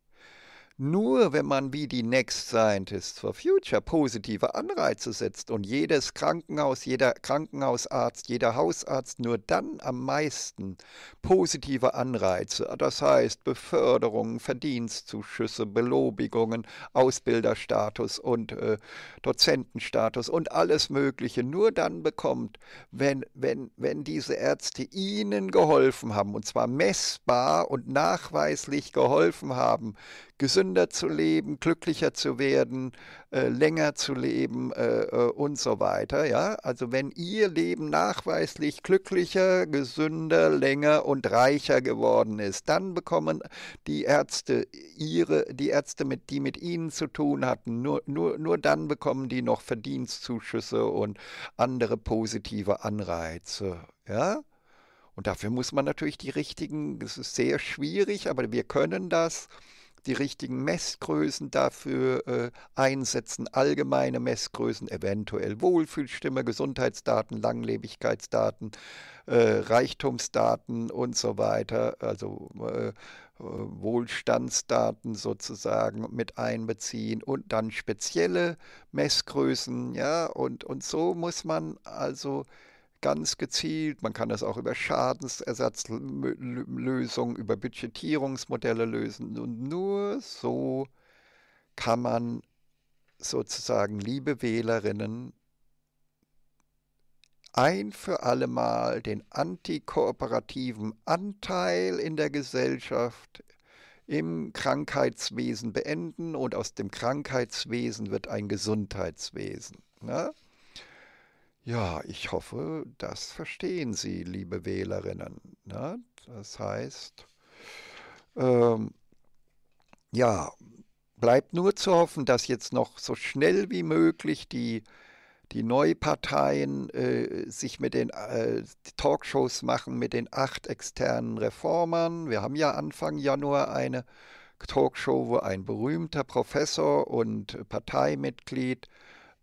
Speaker 1: Nur wenn man wie die Next Scientists for Future positive Anreize setzt und jedes Krankenhaus, jeder Krankenhausarzt, jeder Hausarzt nur dann am meisten positive Anreize, das heißt Beförderungen, Verdienstzuschüsse, Belobigungen, Ausbilderstatus und äh, Dozentenstatus und alles Mögliche nur dann bekommt, wenn, wenn, wenn diese Ärzte ihnen geholfen haben, und zwar messbar und nachweislich geholfen haben, gesünder zu leben, glücklicher zu werden, äh, länger zu leben äh, äh, und so weiter. Ja? Also wenn ihr Leben nachweislich glücklicher, gesünder, länger und reicher geworden ist, dann bekommen die Ärzte ihre, die Ärzte, mit, die mit ihnen zu tun hatten, nur, nur, nur dann bekommen die noch Verdienstzuschüsse und andere positive Anreize. Ja? Und dafür muss man natürlich die richtigen, das ist sehr schwierig, aber wir können das die richtigen Messgrößen dafür äh, einsetzen, allgemeine Messgrößen, eventuell Wohlfühlstimme, Gesundheitsdaten, Langlebigkeitsdaten, äh, Reichtumsdaten und so weiter, also äh, äh Wohlstandsdaten sozusagen mit einbeziehen und dann spezielle Messgrößen, ja, und, und so muss man also ganz gezielt. Man kann das auch über Schadensersatzlösungen, über Budgetierungsmodelle lösen. Und nur so kann man sozusagen, liebe Wählerinnen, ein für allemal den antikooperativen Anteil in der Gesellschaft im Krankheitswesen beenden und aus dem Krankheitswesen wird ein Gesundheitswesen. Ne? Ja, ich hoffe, das verstehen Sie, liebe Wählerinnen. Ne? Das heißt, ähm, ja, bleibt nur zu hoffen, dass jetzt noch so schnell wie möglich die, die Neuparteien äh, sich mit den äh, Talkshows machen mit den acht externen Reformern. Wir haben ja Anfang Januar eine Talkshow, wo ein berühmter Professor und Parteimitglied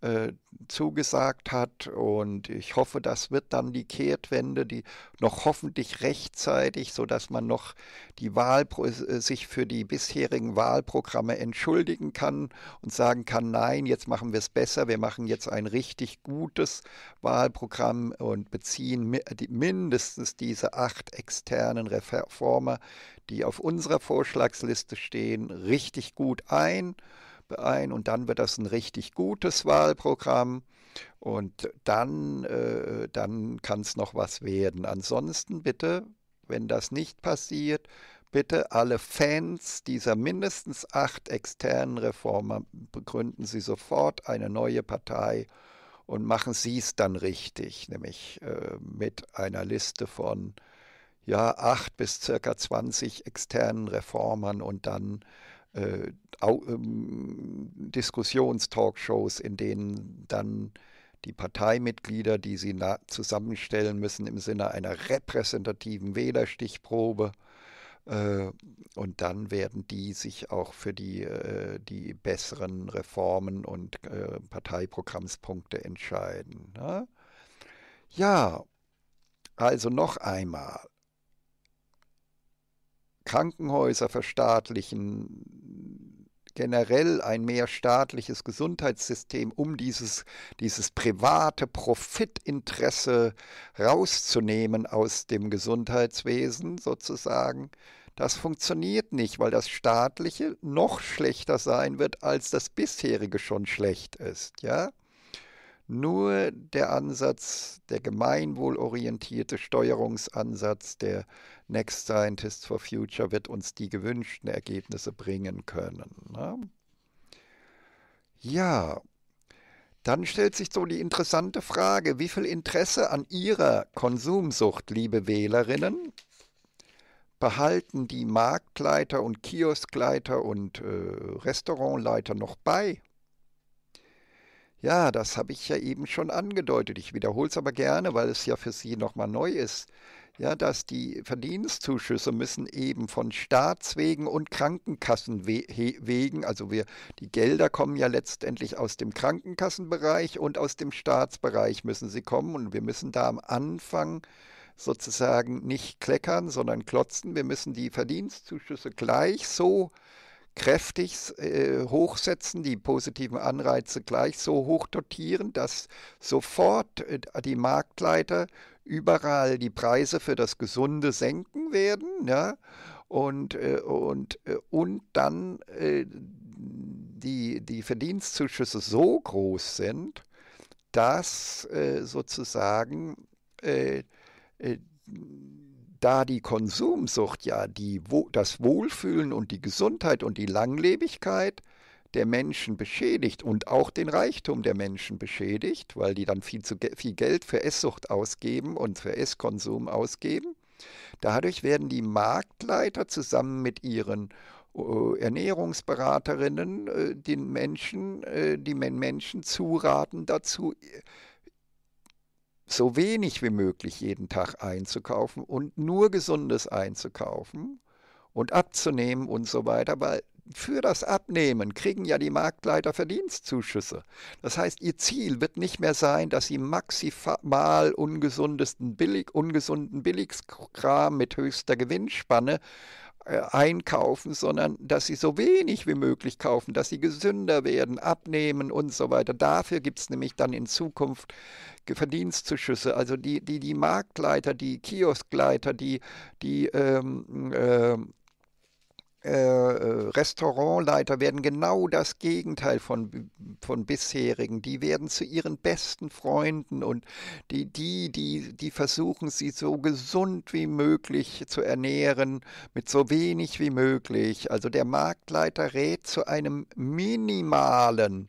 Speaker 1: äh, zugesagt hat. Und ich hoffe, das wird dann die Kehrtwende, die noch hoffentlich rechtzeitig, sodass man noch die Wahl äh, sich für die bisherigen Wahlprogramme entschuldigen kann und sagen kann, nein, jetzt machen wir es besser, wir machen jetzt ein richtig gutes Wahlprogramm und beziehen mindestens diese acht externen Reformer, die auf unserer Vorschlagsliste stehen, richtig gut ein ein und dann wird das ein richtig gutes Wahlprogramm und dann, äh, dann kann es noch was werden. Ansonsten bitte, wenn das nicht passiert, bitte alle Fans dieser mindestens acht externen Reformer, begründen Sie sofort eine neue Partei und machen Sie es dann richtig, nämlich äh, mit einer Liste von ja, acht bis circa 20 externen Reformern und dann äh, ähm, Diskussionstalkshows, in denen dann die Parteimitglieder, die sie zusammenstellen müssen im Sinne einer repräsentativen Wählerstichprobe, äh, und dann werden die sich auch für die, äh, die besseren Reformen und äh, Parteiprogrammspunkte entscheiden. Ne? Ja, also noch einmal. Krankenhäuser verstaatlichen, generell ein mehr staatliches Gesundheitssystem, um dieses, dieses private Profitinteresse rauszunehmen aus dem Gesundheitswesen sozusagen. Das funktioniert nicht, weil das staatliche noch schlechter sein wird, als das bisherige schon schlecht ist, ja? Nur der Ansatz, der gemeinwohlorientierte Steuerungsansatz der Next Scientist for Future wird uns die gewünschten Ergebnisse bringen können. Ne? Ja, dann stellt sich so die interessante Frage, wie viel Interesse an Ihrer Konsumsucht, liebe Wählerinnen, behalten die Marktleiter und Kioskleiter und äh, Restaurantleiter noch bei? Ja, das habe ich ja eben schon angedeutet. Ich wiederhole es aber gerne, weil es ja für Sie nochmal neu ist ja, dass die Verdienstzuschüsse müssen eben von Staatswegen und Krankenkassen wegen, also wir, die Gelder kommen ja letztendlich aus dem Krankenkassenbereich und aus dem Staatsbereich müssen sie kommen und wir müssen da am Anfang sozusagen nicht kleckern, sondern klotzen. Wir müssen die Verdienstzuschüsse gleich so kräftig äh, hochsetzen, die positiven Anreize gleich so hoch dotieren, dass sofort äh, die Marktleiter überall die Preise für das Gesunde senken werden, ja, und, äh, und, äh, und dann äh, die, die Verdienstzuschüsse so groß sind, dass sozusagen da die Konsumsucht ja die, das Wohlfühlen und die Gesundheit und die Langlebigkeit der Menschen beschädigt und auch den Reichtum der Menschen beschädigt, weil die dann viel zu viel Geld für Esssucht ausgeben und für Esskonsum ausgeben. Dadurch werden die Marktleiter zusammen mit ihren äh, Ernährungsberaterinnen äh, den Menschen, äh, die Menschen zuraten dazu, so wenig wie möglich jeden Tag einzukaufen und nur Gesundes einzukaufen und abzunehmen und so weiter, weil für das Abnehmen kriegen ja die Marktleiter Verdienstzuschüsse. Das heißt, ihr Ziel wird nicht mehr sein, dass sie maximal ungesundesten billig, ungesunden Billigskram mit höchster Gewinnspanne äh, einkaufen, sondern dass sie so wenig wie möglich kaufen, dass sie gesünder werden, abnehmen und so weiter. Dafür gibt es nämlich dann in Zukunft Verdienstzuschüsse. Also die, die, die Marktleiter, die Kioskleiter, die, die ähm, äh, äh, äh, Restaurantleiter werden genau das Gegenteil von, von bisherigen. Die werden zu ihren besten Freunden und die, die, die, die versuchen, sie so gesund wie möglich zu ernähren, mit so wenig wie möglich. Also der Marktleiter rät zu einem minimalen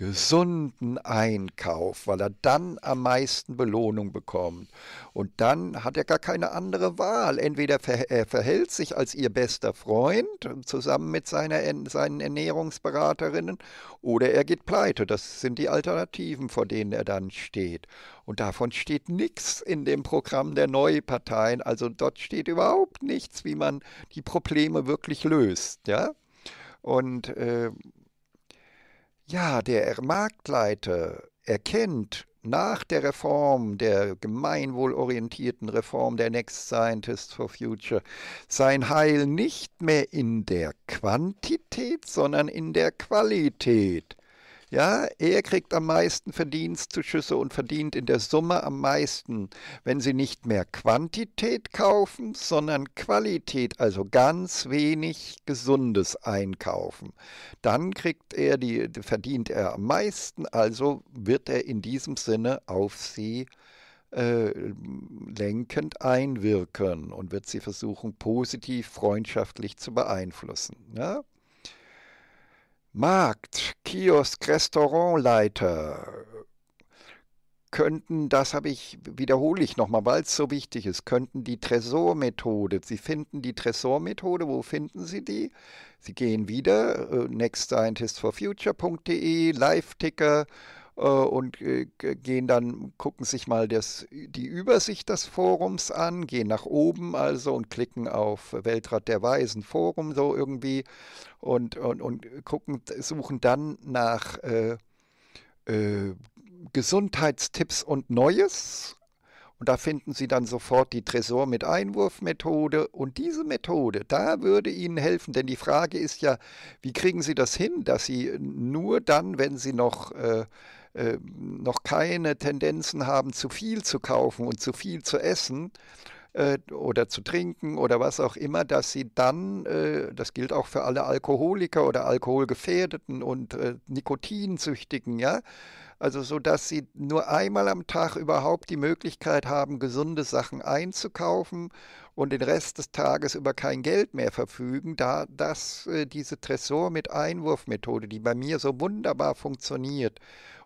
Speaker 1: gesunden Einkauf, weil er dann am meisten Belohnung bekommt. Und dann hat er gar keine andere Wahl. Entweder ver er verhält sich als ihr bester Freund zusammen mit seiner, seinen Ernährungsberaterinnen oder er geht pleite. Das sind die Alternativen, vor denen er dann steht. Und davon steht nichts in dem Programm der Parteien. Also dort steht überhaupt nichts, wie man die Probleme wirklich löst. Ja? Und äh, ja, der Marktleiter erkennt nach der Reform, der gemeinwohlorientierten Reform der Next Scientist for Future, sein Heil nicht mehr in der Quantität, sondern in der Qualität. Ja, er kriegt am meisten Verdienstzuschüsse und verdient in der Summe am meisten, wenn sie nicht mehr Quantität kaufen, sondern Qualität, also ganz wenig Gesundes einkaufen. Dann kriegt er die, verdient er am meisten, also wird er in diesem Sinne auf sie äh, lenkend einwirken und wird sie versuchen, positiv, freundschaftlich zu beeinflussen. Ja? Markt, Kiosk, Restaurantleiter könnten, das habe ich, wiederhole ich nochmal, weil es so wichtig ist, könnten die Tresormethode, Sie finden die Tresormethode, wo finden Sie die? Sie gehen wieder, äh, nextscientistforfuture.de, Live-Ticker, äh, und äh, gehen dann, gucken sich mal das, die Übersicht des Forums an, gehen nach oben also und klicken auf Weltrat der Weisen Forum so irgendwie und, und, und gucken, suchen dann nach äh, äh, Gesundheitstipps und Neues. Und da finden Sie dann sofort die Tresor mit Einwurf-Methode. Und diese Methode, da würde Ihnen helfen, denn die Frage ist ja, wie kriegen Sie das hin, dass Sie nur dann, wenn Sie noch äh, ähm, noch keine Tendenzen haben, zu viel zu kaufen und zu viel zu essen äh, oder zu trinken oder was auch immer, dass sie dann, äh, das gilt auch für alle Alkoholiker oder Alkoholgefährdeten und äh, Nikotinsüchtigen, ja, also so, dass sie nur einmal am Tag überhaupt die Möglichkeit haben, gesunde Sachen einzukaufen und den Rest des Tages über kein Geld mehr verfügen, da das äh, diese Tresor mit einwurf methode die bei mir so wunderbar funktioniert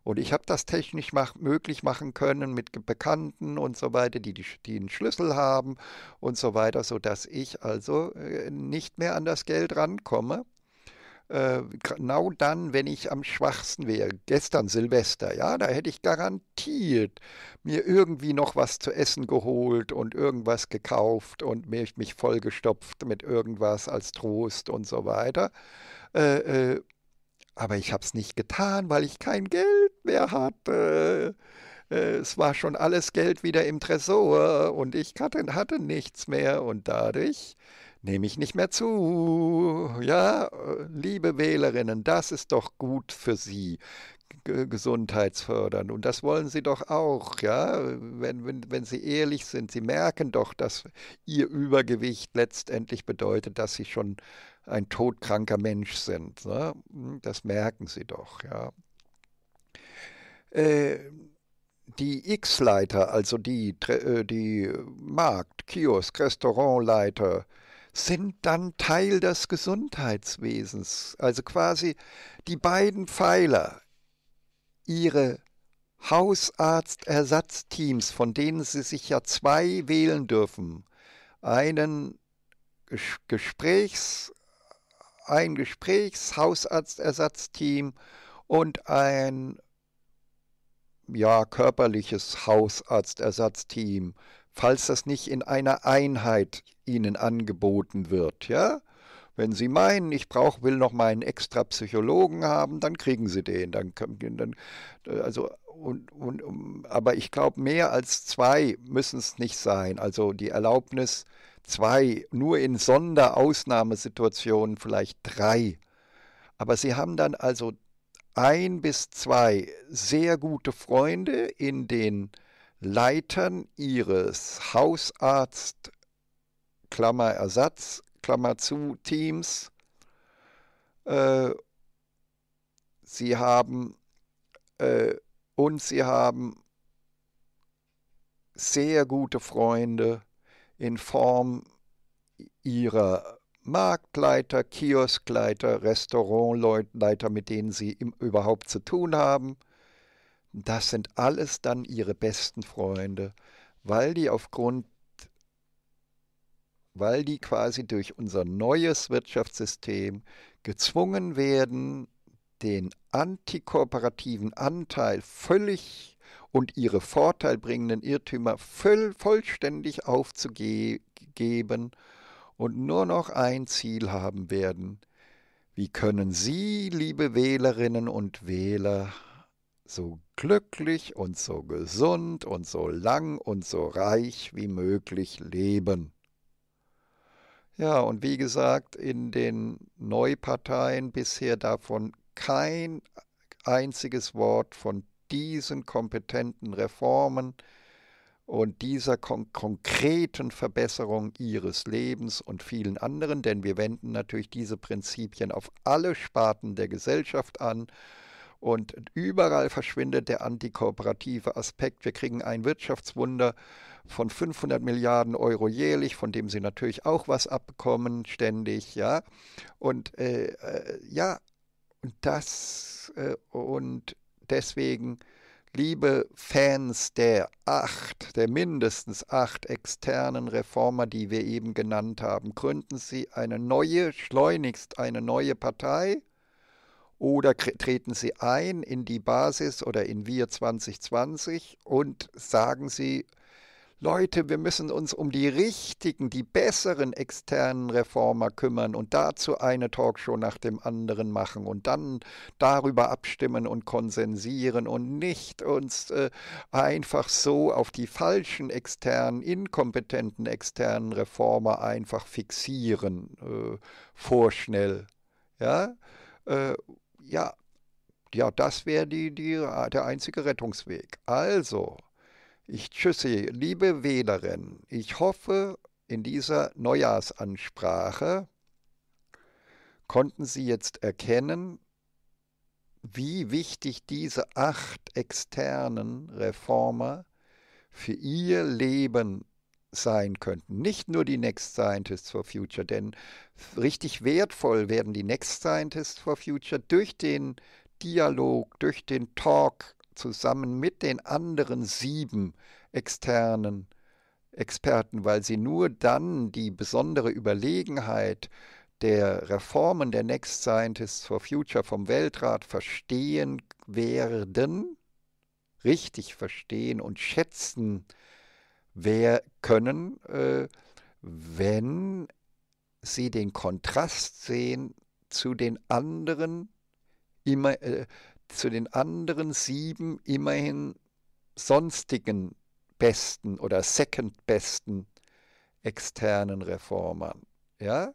Speaker 1: und ich habe das technisch mach, möglich machen können mit Bekannten und so weiter, die, die, die einen Schlüssel haben und so weiter, sodass ich also äh, nicht mehr an das Geld rankomme äh, genau dann, wenn ich am schwachsten wäre. Gestern Silvester, ja, da hätte ich garantiert mir irgendwie noch was zu essen geholt und irgendwas gekauft und mich, vollgestopft mit irgendwas als Trost und so weiter. Äh, äh, aber ich habe es nicht getan, weil ich kein Geld mehr hatte. Äh, es war schon alles Geld wieder im Tresor und ich hatte, hatte nichts mehr und dadurch nehme ich nicht mehr zu. Ja, äh, liebe Wählerinnen, das ist doch gut für Sie gesundheitsfördernd. Und das wollen sie doch auch, ja. Wenn, wenn, wenn sie ehrlich sind, sie merken doch, dass ihr Übergewicht letztendlich bedeutet, dass sie schon ein todkranker Mensch sind. Ne? Hm, das merken sie doch, ja. Äh, die X-Leiter, also die, äh, die Markt-, Kiosk-, Restaurantleiter, sind dann Teil des Gesundheitswesens. Also quasi die beiden Pfeiler, ihre Hausarzt-Ersatzteams, von denen sie sich ja zwei wählen dürfen, einen Gesprächs-, ein Gesprächshausarztersatzteam und ein ja, körperliches Hausarztersatzteam, falls das nicht in einer Einheit Ihnen angeboten wird, ja? Wenn Sie meinen, ich brauche, will noch mal einen extra Psychologen haben, dann kriegen Sie den. Dann, dann also und, und, aber ich glaube, mehr als zwei müssen es nicht sein. Also die Erlaubnis zwei, nur in Sonderausnahmesituationen vielleicht drei. Aber sie haben dann also ein bis zwei sehr gute Freunde in den Leitern ihres Hausarzt, Klammer Ersatz, Klammer zu, Teams. Äh, sie haben äh, und sie haben sehr gute Freunde in Form ihrer Marktleiter, Kioskleiter, Restaurantleiter, mit denen sie im, überhaupt zu tun haben. Das sind alles dann ihre besten Freunde, weil die aufgrund, weil die quasi durch unser neues Wirtschaftssystem gezwungen werden, den antikooperativen Anteil völlig zu und ihre vorteilbringenden Irrtümer vollständig aufzugeben und nur noch ein Ziel haben werden. Wie können Sie, liebe Wählerinnen und Wähler, so glücklich und so gesund und so lang und so reich wie möglich leben? Ja, und wie gesagt, in den Neuparteien bisher davon kein einziges Wort von diesen kompetenten Reformen und dieser kon konkreten Verbesserung ihres Lebens und vielen anderen, denn wir wenden natürlich diese Prinzipien auf alle Sparten der Gesellschaft an. Und überall verschwindet der antikooperative Aspekt. Wir kriegen ein Wirtschaftswunder von 500 Milliarden Euro jährlich, von dem sie natürlich auch was abbekommen, ständig, ja. Und äh, äh ja, und das äh, und deswegen, liebe Fans der acht, der mindestens acht externen Reformer, die wir eben genannt haben, gründen Sie eine neue, schleunigst eine neue Partei oder treten Sie ein in die Basis oder in Wir 2020 und sagen Sie, Leute, wir müssen uns um die richtigen, die besseren externen Reformer kümmern und dazu eine Talkshow nach dem anderen machen und dann darüber abstimmen und konsensieren und nicht uns äh, einfach so auf die falschen externen, inkompetenten externen Reformer einfach fixieren, äh, vorschnell. Ja, äh, ja, ja, das wäre die, die, der einzige Rettungsweg. Also, ich tschüssi, liebe Wählerin, ich hoffe, in dieser Neujahrsansprache konnten Sie jetzt erkennen, wie wichtig diese acht externen Reformer für Ihr Leben sein könnten. Nicht nur die Next Scientists for Future, denn richtig wertvoll werden die Next Scientists for Future durch den Dialog, durch den Talk zusammen mit den anderen sieben externen Experten, weil sie nur dann die besondere Überlegenheit der Reformen der Next Scientists for Future vom Weltrat verstehen werden, richtig verstehen und schätzen wer können, äh, wenn sie den Kontrast sehen zu den anderen immer äh, zu den anderen sieben immerhin sonstigen besten oder second besten externen Reformern, ja?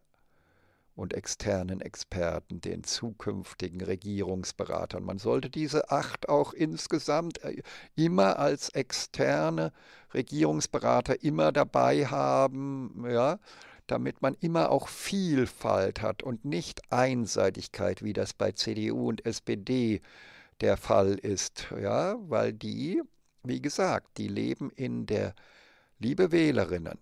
Speaker 1: Und externen Experten, den zukünftigen Regierungsberatern. Man sollte diese acht auch insgesamt äh, immer als externe Regierungsberater immer dabei haben, ja? damit man immer auch Vielfalt hat und nicht Einseitigkeit, wie das bei CDU und SPD der Fall ist. Ja, weil die, wie gesagt, die leben in der, liebe Wählerinnen,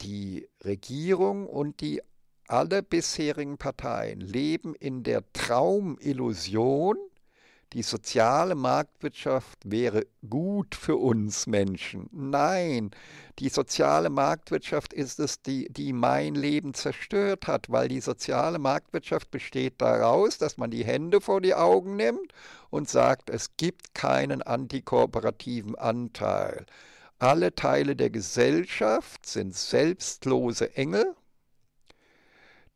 Speaker 1: die Regierung und die alle bisherigen Parteien leben in der Traumillusion, die soziale Marktwirtschaft wäre gut für uns Menschen. Nein, die soziale Marktwirtschaft ist es, die, die mein Leben zerstört hat, weil die soziale Marktwirtschaft besteht daraus, dass man die Hände vor die Augen nimmt und sagt, es gibt keinen antikooperativen Anteil. Alle Teile der Gesellschaft sind selbstlose Engel,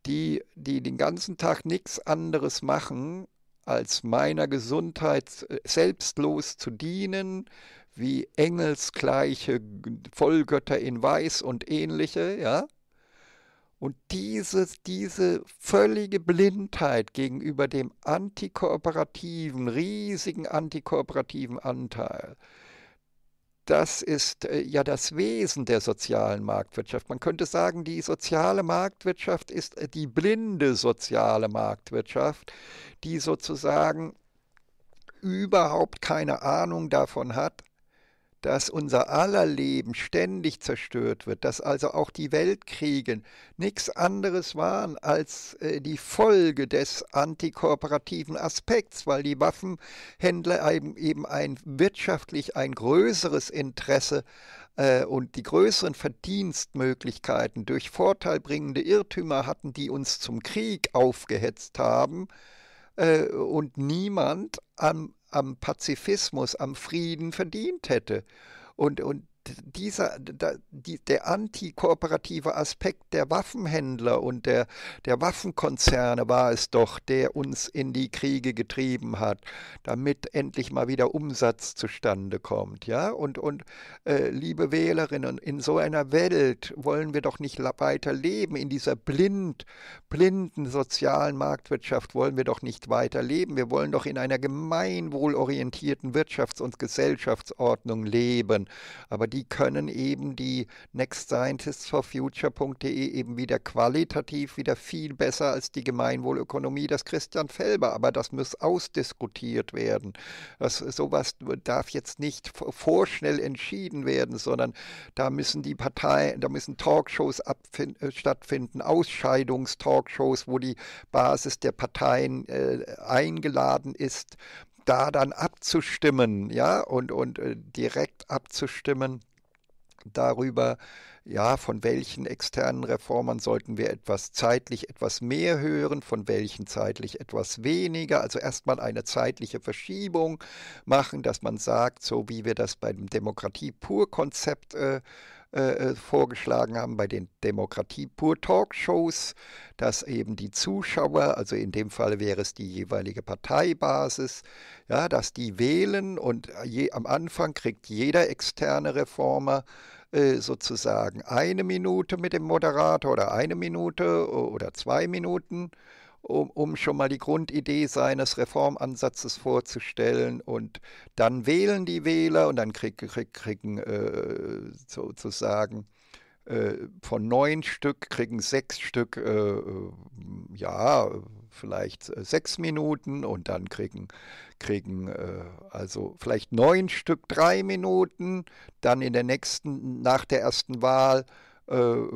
Speaker 1: die, die den ganzen Tag nichts anderes machen, als meiner Gesundheit äh, selbstlos zu dienen, wie engelsgleiche Vollgötter in Weiß und ähnliche, ja? Und diese, diese völlige Blindheit gegenüber dem antikooperativen, riesigen antikooperativen Anteil, das ist äh, ja das Wesen der sozialen Marktwirtschaft. Man könnte sagen, die soziale Marktwirtschaft ist äh, die blinde soziale Marktwirtschaft, die sozusagen überhaupt keine Ahnung davon hat, dass unser aller Leben ständig zerstört wird, dass also auch die Weltkriege nichts anderes waren als äh, die Folge des antikooperativen Aspekts, weil die Waffenhändler eben ein wirtschaftlich ein größeres Interesse äh, und die größeren Verdienstmöglichkeiten durch vorteilbringende Irrtümer hatten, die uns zum Krieg aufgehetzt haben, äh, und niemand am am Pazifismus, am Frieden verdient hätte. Und, und dieser, die, der antikooperative Aspekt der Waffenhändler und der, der Waffenkonzerne war es doch, der uns in die Kriege getrieben hat, damit endlich mal wieder Umsatz zustande kommt. Ja? Und, und äh, liebe Wählerinnen, in so einer Welt wollen wir doch nicht weiter leben, in dieser blind, blinden sozialen Marktwirtschaft wollen wir doch nicht weiter leben. Wir wollen doch in einer gemeinwohlorientierten Wirtschafts- und Gesellschaftsordnung leben. Aber die die können eben die nextscientistsforfuture.de eben wieder qualitativ wieder viel besser als die Gemeinwohlökonomie das Christian Felber, aber das muss ausdiskutiert werden. Das, sowas darf jetzt nicht vorschnell entschieden werden, sondern da müssen die Parteien, da müssen Talkshows äh, stattfinden, Ausscheidungstalkshows, wo die Basis der Parteien äh, eingeladen ist, da dann abzustimmen, ja, und, und äh, direkt abzustimmen darüber, ja, von welchen externen Reformern sollten wir etwas zeitlich etwas mehr hören, von welchen zeitlich etwas weniger. Also erstmal eine zeitliche Verschiebung machen, dass man sagt, so wie wir das beim Demokratie-Pur-Konzept äh, äh, äh, vorgeschlagen haben bei den Demokratie pur Talkshows, dass eben die Zuschauer, also in dem Fall wäre es die jeweilige Parteibasis, ja, dass die wählen und je, am Anfang kriegt jeder externe Reformer äh, sozusagen eine Minute mit dem Moderator oder eine Minute oder zwei Minuten um, um schon mal die Grundidee seines Reformansatzes vorzustellen. Und dann wählen die Wähler und dann krieg, krieg, kriegen äh, sozusagen äh, von neun Stück kriegen sechs Stück, äh, äh, ja, vielleicht sechs Minuten und dann kriegen, kriegen äh, also vielleicht neun Stück drei Minuten, dann in der nächsten, nach der ersten Wahl äh, äh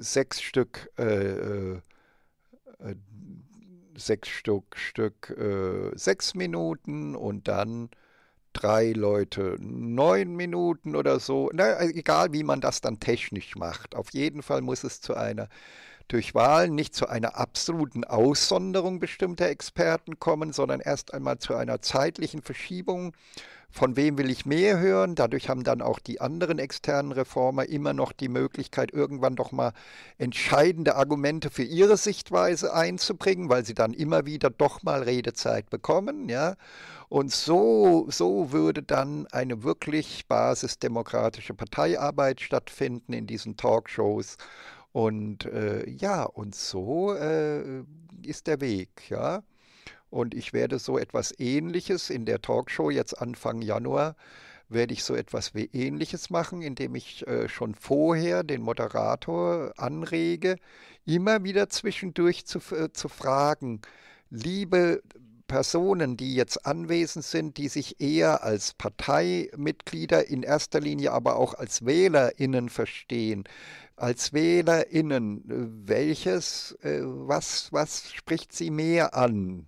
Speaker 1: sechs Stück äh, sechs Stück, Stück äh, sechs Minuten und dann drei Leute neun Minuten oder so. Na, also egal, wie man das dann technisch macht. Auf jeden Fall muss es zu einer durch Wahlen nicht zu einer absoluten Aussonderung bestimmter Experten kommen, sondern erst einmal zu einer zeitlichen Verschiebung von wem will ich mehr hören. Dadurch haben dann auch die anderen externen Reformer immer noch die Möglichkeit, irgendwann doch mal entscheidende Argumente für ihre Sichtweise einzubringen, weil sie dann immer wieder doch mal Redezeit bekommen. Ja? Und so, so würde dann eine wirklich basisdemokratische Parteiarbeit stattfinden in diesen Talkshows. Und äh, ja, und so äh, ist der Weg, ja. Und ich werde so etwas Ähnliches in der Talkshow jetzt Anfang Januar werde ich so etwas wie Ähnliches machen, indem ich äh, schon vorher den Moderator anrege, immer wieder zwischendurch zu, äh, zu fragen, liebe Personen, die jetzt anwesend sind, die sich eher als Parteimitglieder, in erster Linie aber auch als WählerInnen verstehen. Als WählerInnen, äh, welches, äh, was, was spricht sie mehr an?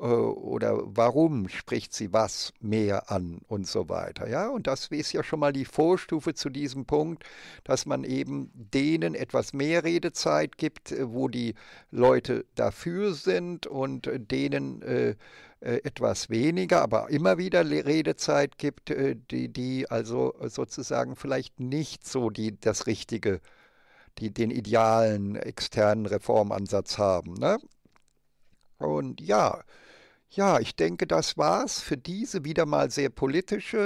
Speaker 1: Äh, oder warum spricht sie was mehr an und so weiter. Ja, und das ist ja schon mal die Vorstufe zu diesem Punkt, dass man eben denen etwas mehr Redezeit gibt, äh, wo die Leute dafür sind und äh, denen äh, etwas weniger, aber immer wieder Redezeit gibt, die, die also sozusagen vielleicht nicht so die, das richtige, die, den idealen externen Reformansatz haben. Ne? Und ja, ja, ich denke, das war's für diese wieder mal sehr politische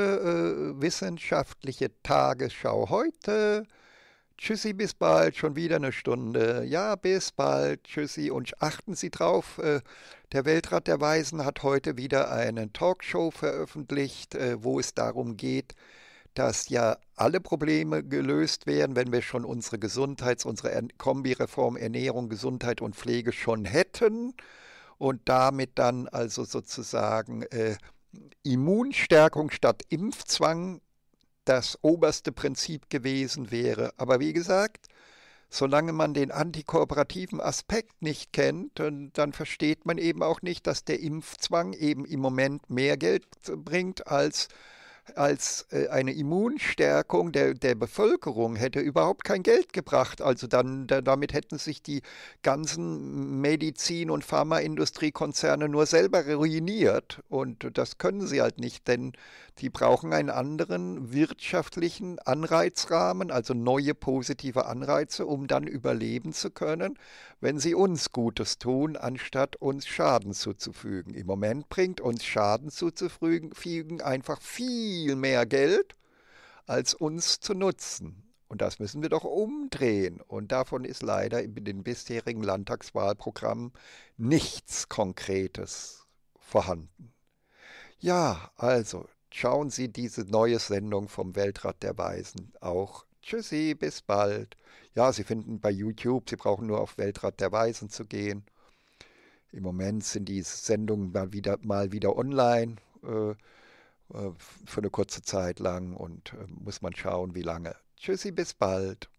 Speaker 1: äh, wissenschaftliche Tagesschau heute. Tschüssi, bis bald, schon wieder eine Stunde. Ja, bis bald, tschüssi. Und achten Sie drauf, äh, der Weltrat der Weisen hat heute wieder eine Talkshow veröffentlicht, äh, wo es darum geht, dass ja alle Probleme gelöst werden, wenn wir schon unsere Gesundheits-, unsere Kombireform Ernährung, Gesundheit und Pflege schon hätten und damit dann also sozusagen äh, Immunstärkung statt Impfzwang das oberste Prinzip gewesen wäre. Aber wie gesagt, solange man den antikooperativen Aspekt nicht kennt, dann versteht man eben auch nicht, dass der Impfzwang eben im Moment mehr Geld bringt als als äh, eine Immunstärkung der, der Bevölkerung hätte überhaupt kein Geld gebracht. Also dann, damit hätten sich die ganzen Medizin- und Pharmaindustriekonzerne nur selber ruiniert. Und das können sie halt nicht, denn die brauchen einen anderen wirtschaftlichen Anreizrahmen, also neue positive Anreize, um dann überleben zu können wenn sie uns Gutes tun, anstatt uns Schaden zuzufügen. Im Moment bringt uns Schaden zuzufügen einfach viel mehr Geld, als uns zu nutzen. Und das müssen wir doch umdrehen. Und davon ist leider in den bisherigen Landtagswahlprogrammen nichts Konkretes vorhanden. Ja, also schauen Sie diese neue Sendung vom Weltrat der Weisen auch Tschüssi, bis bald. Ja, Sie finden bei YouTube, Sie brauchen nur auf Weltrat der Weisen zu gehen. Im Moment sind die Sendungen mal wieder, mal wieder online äh, äh für eine kurze Zeit lang und äh, muss man schauen, wie lange. Tschüssi, bis bald.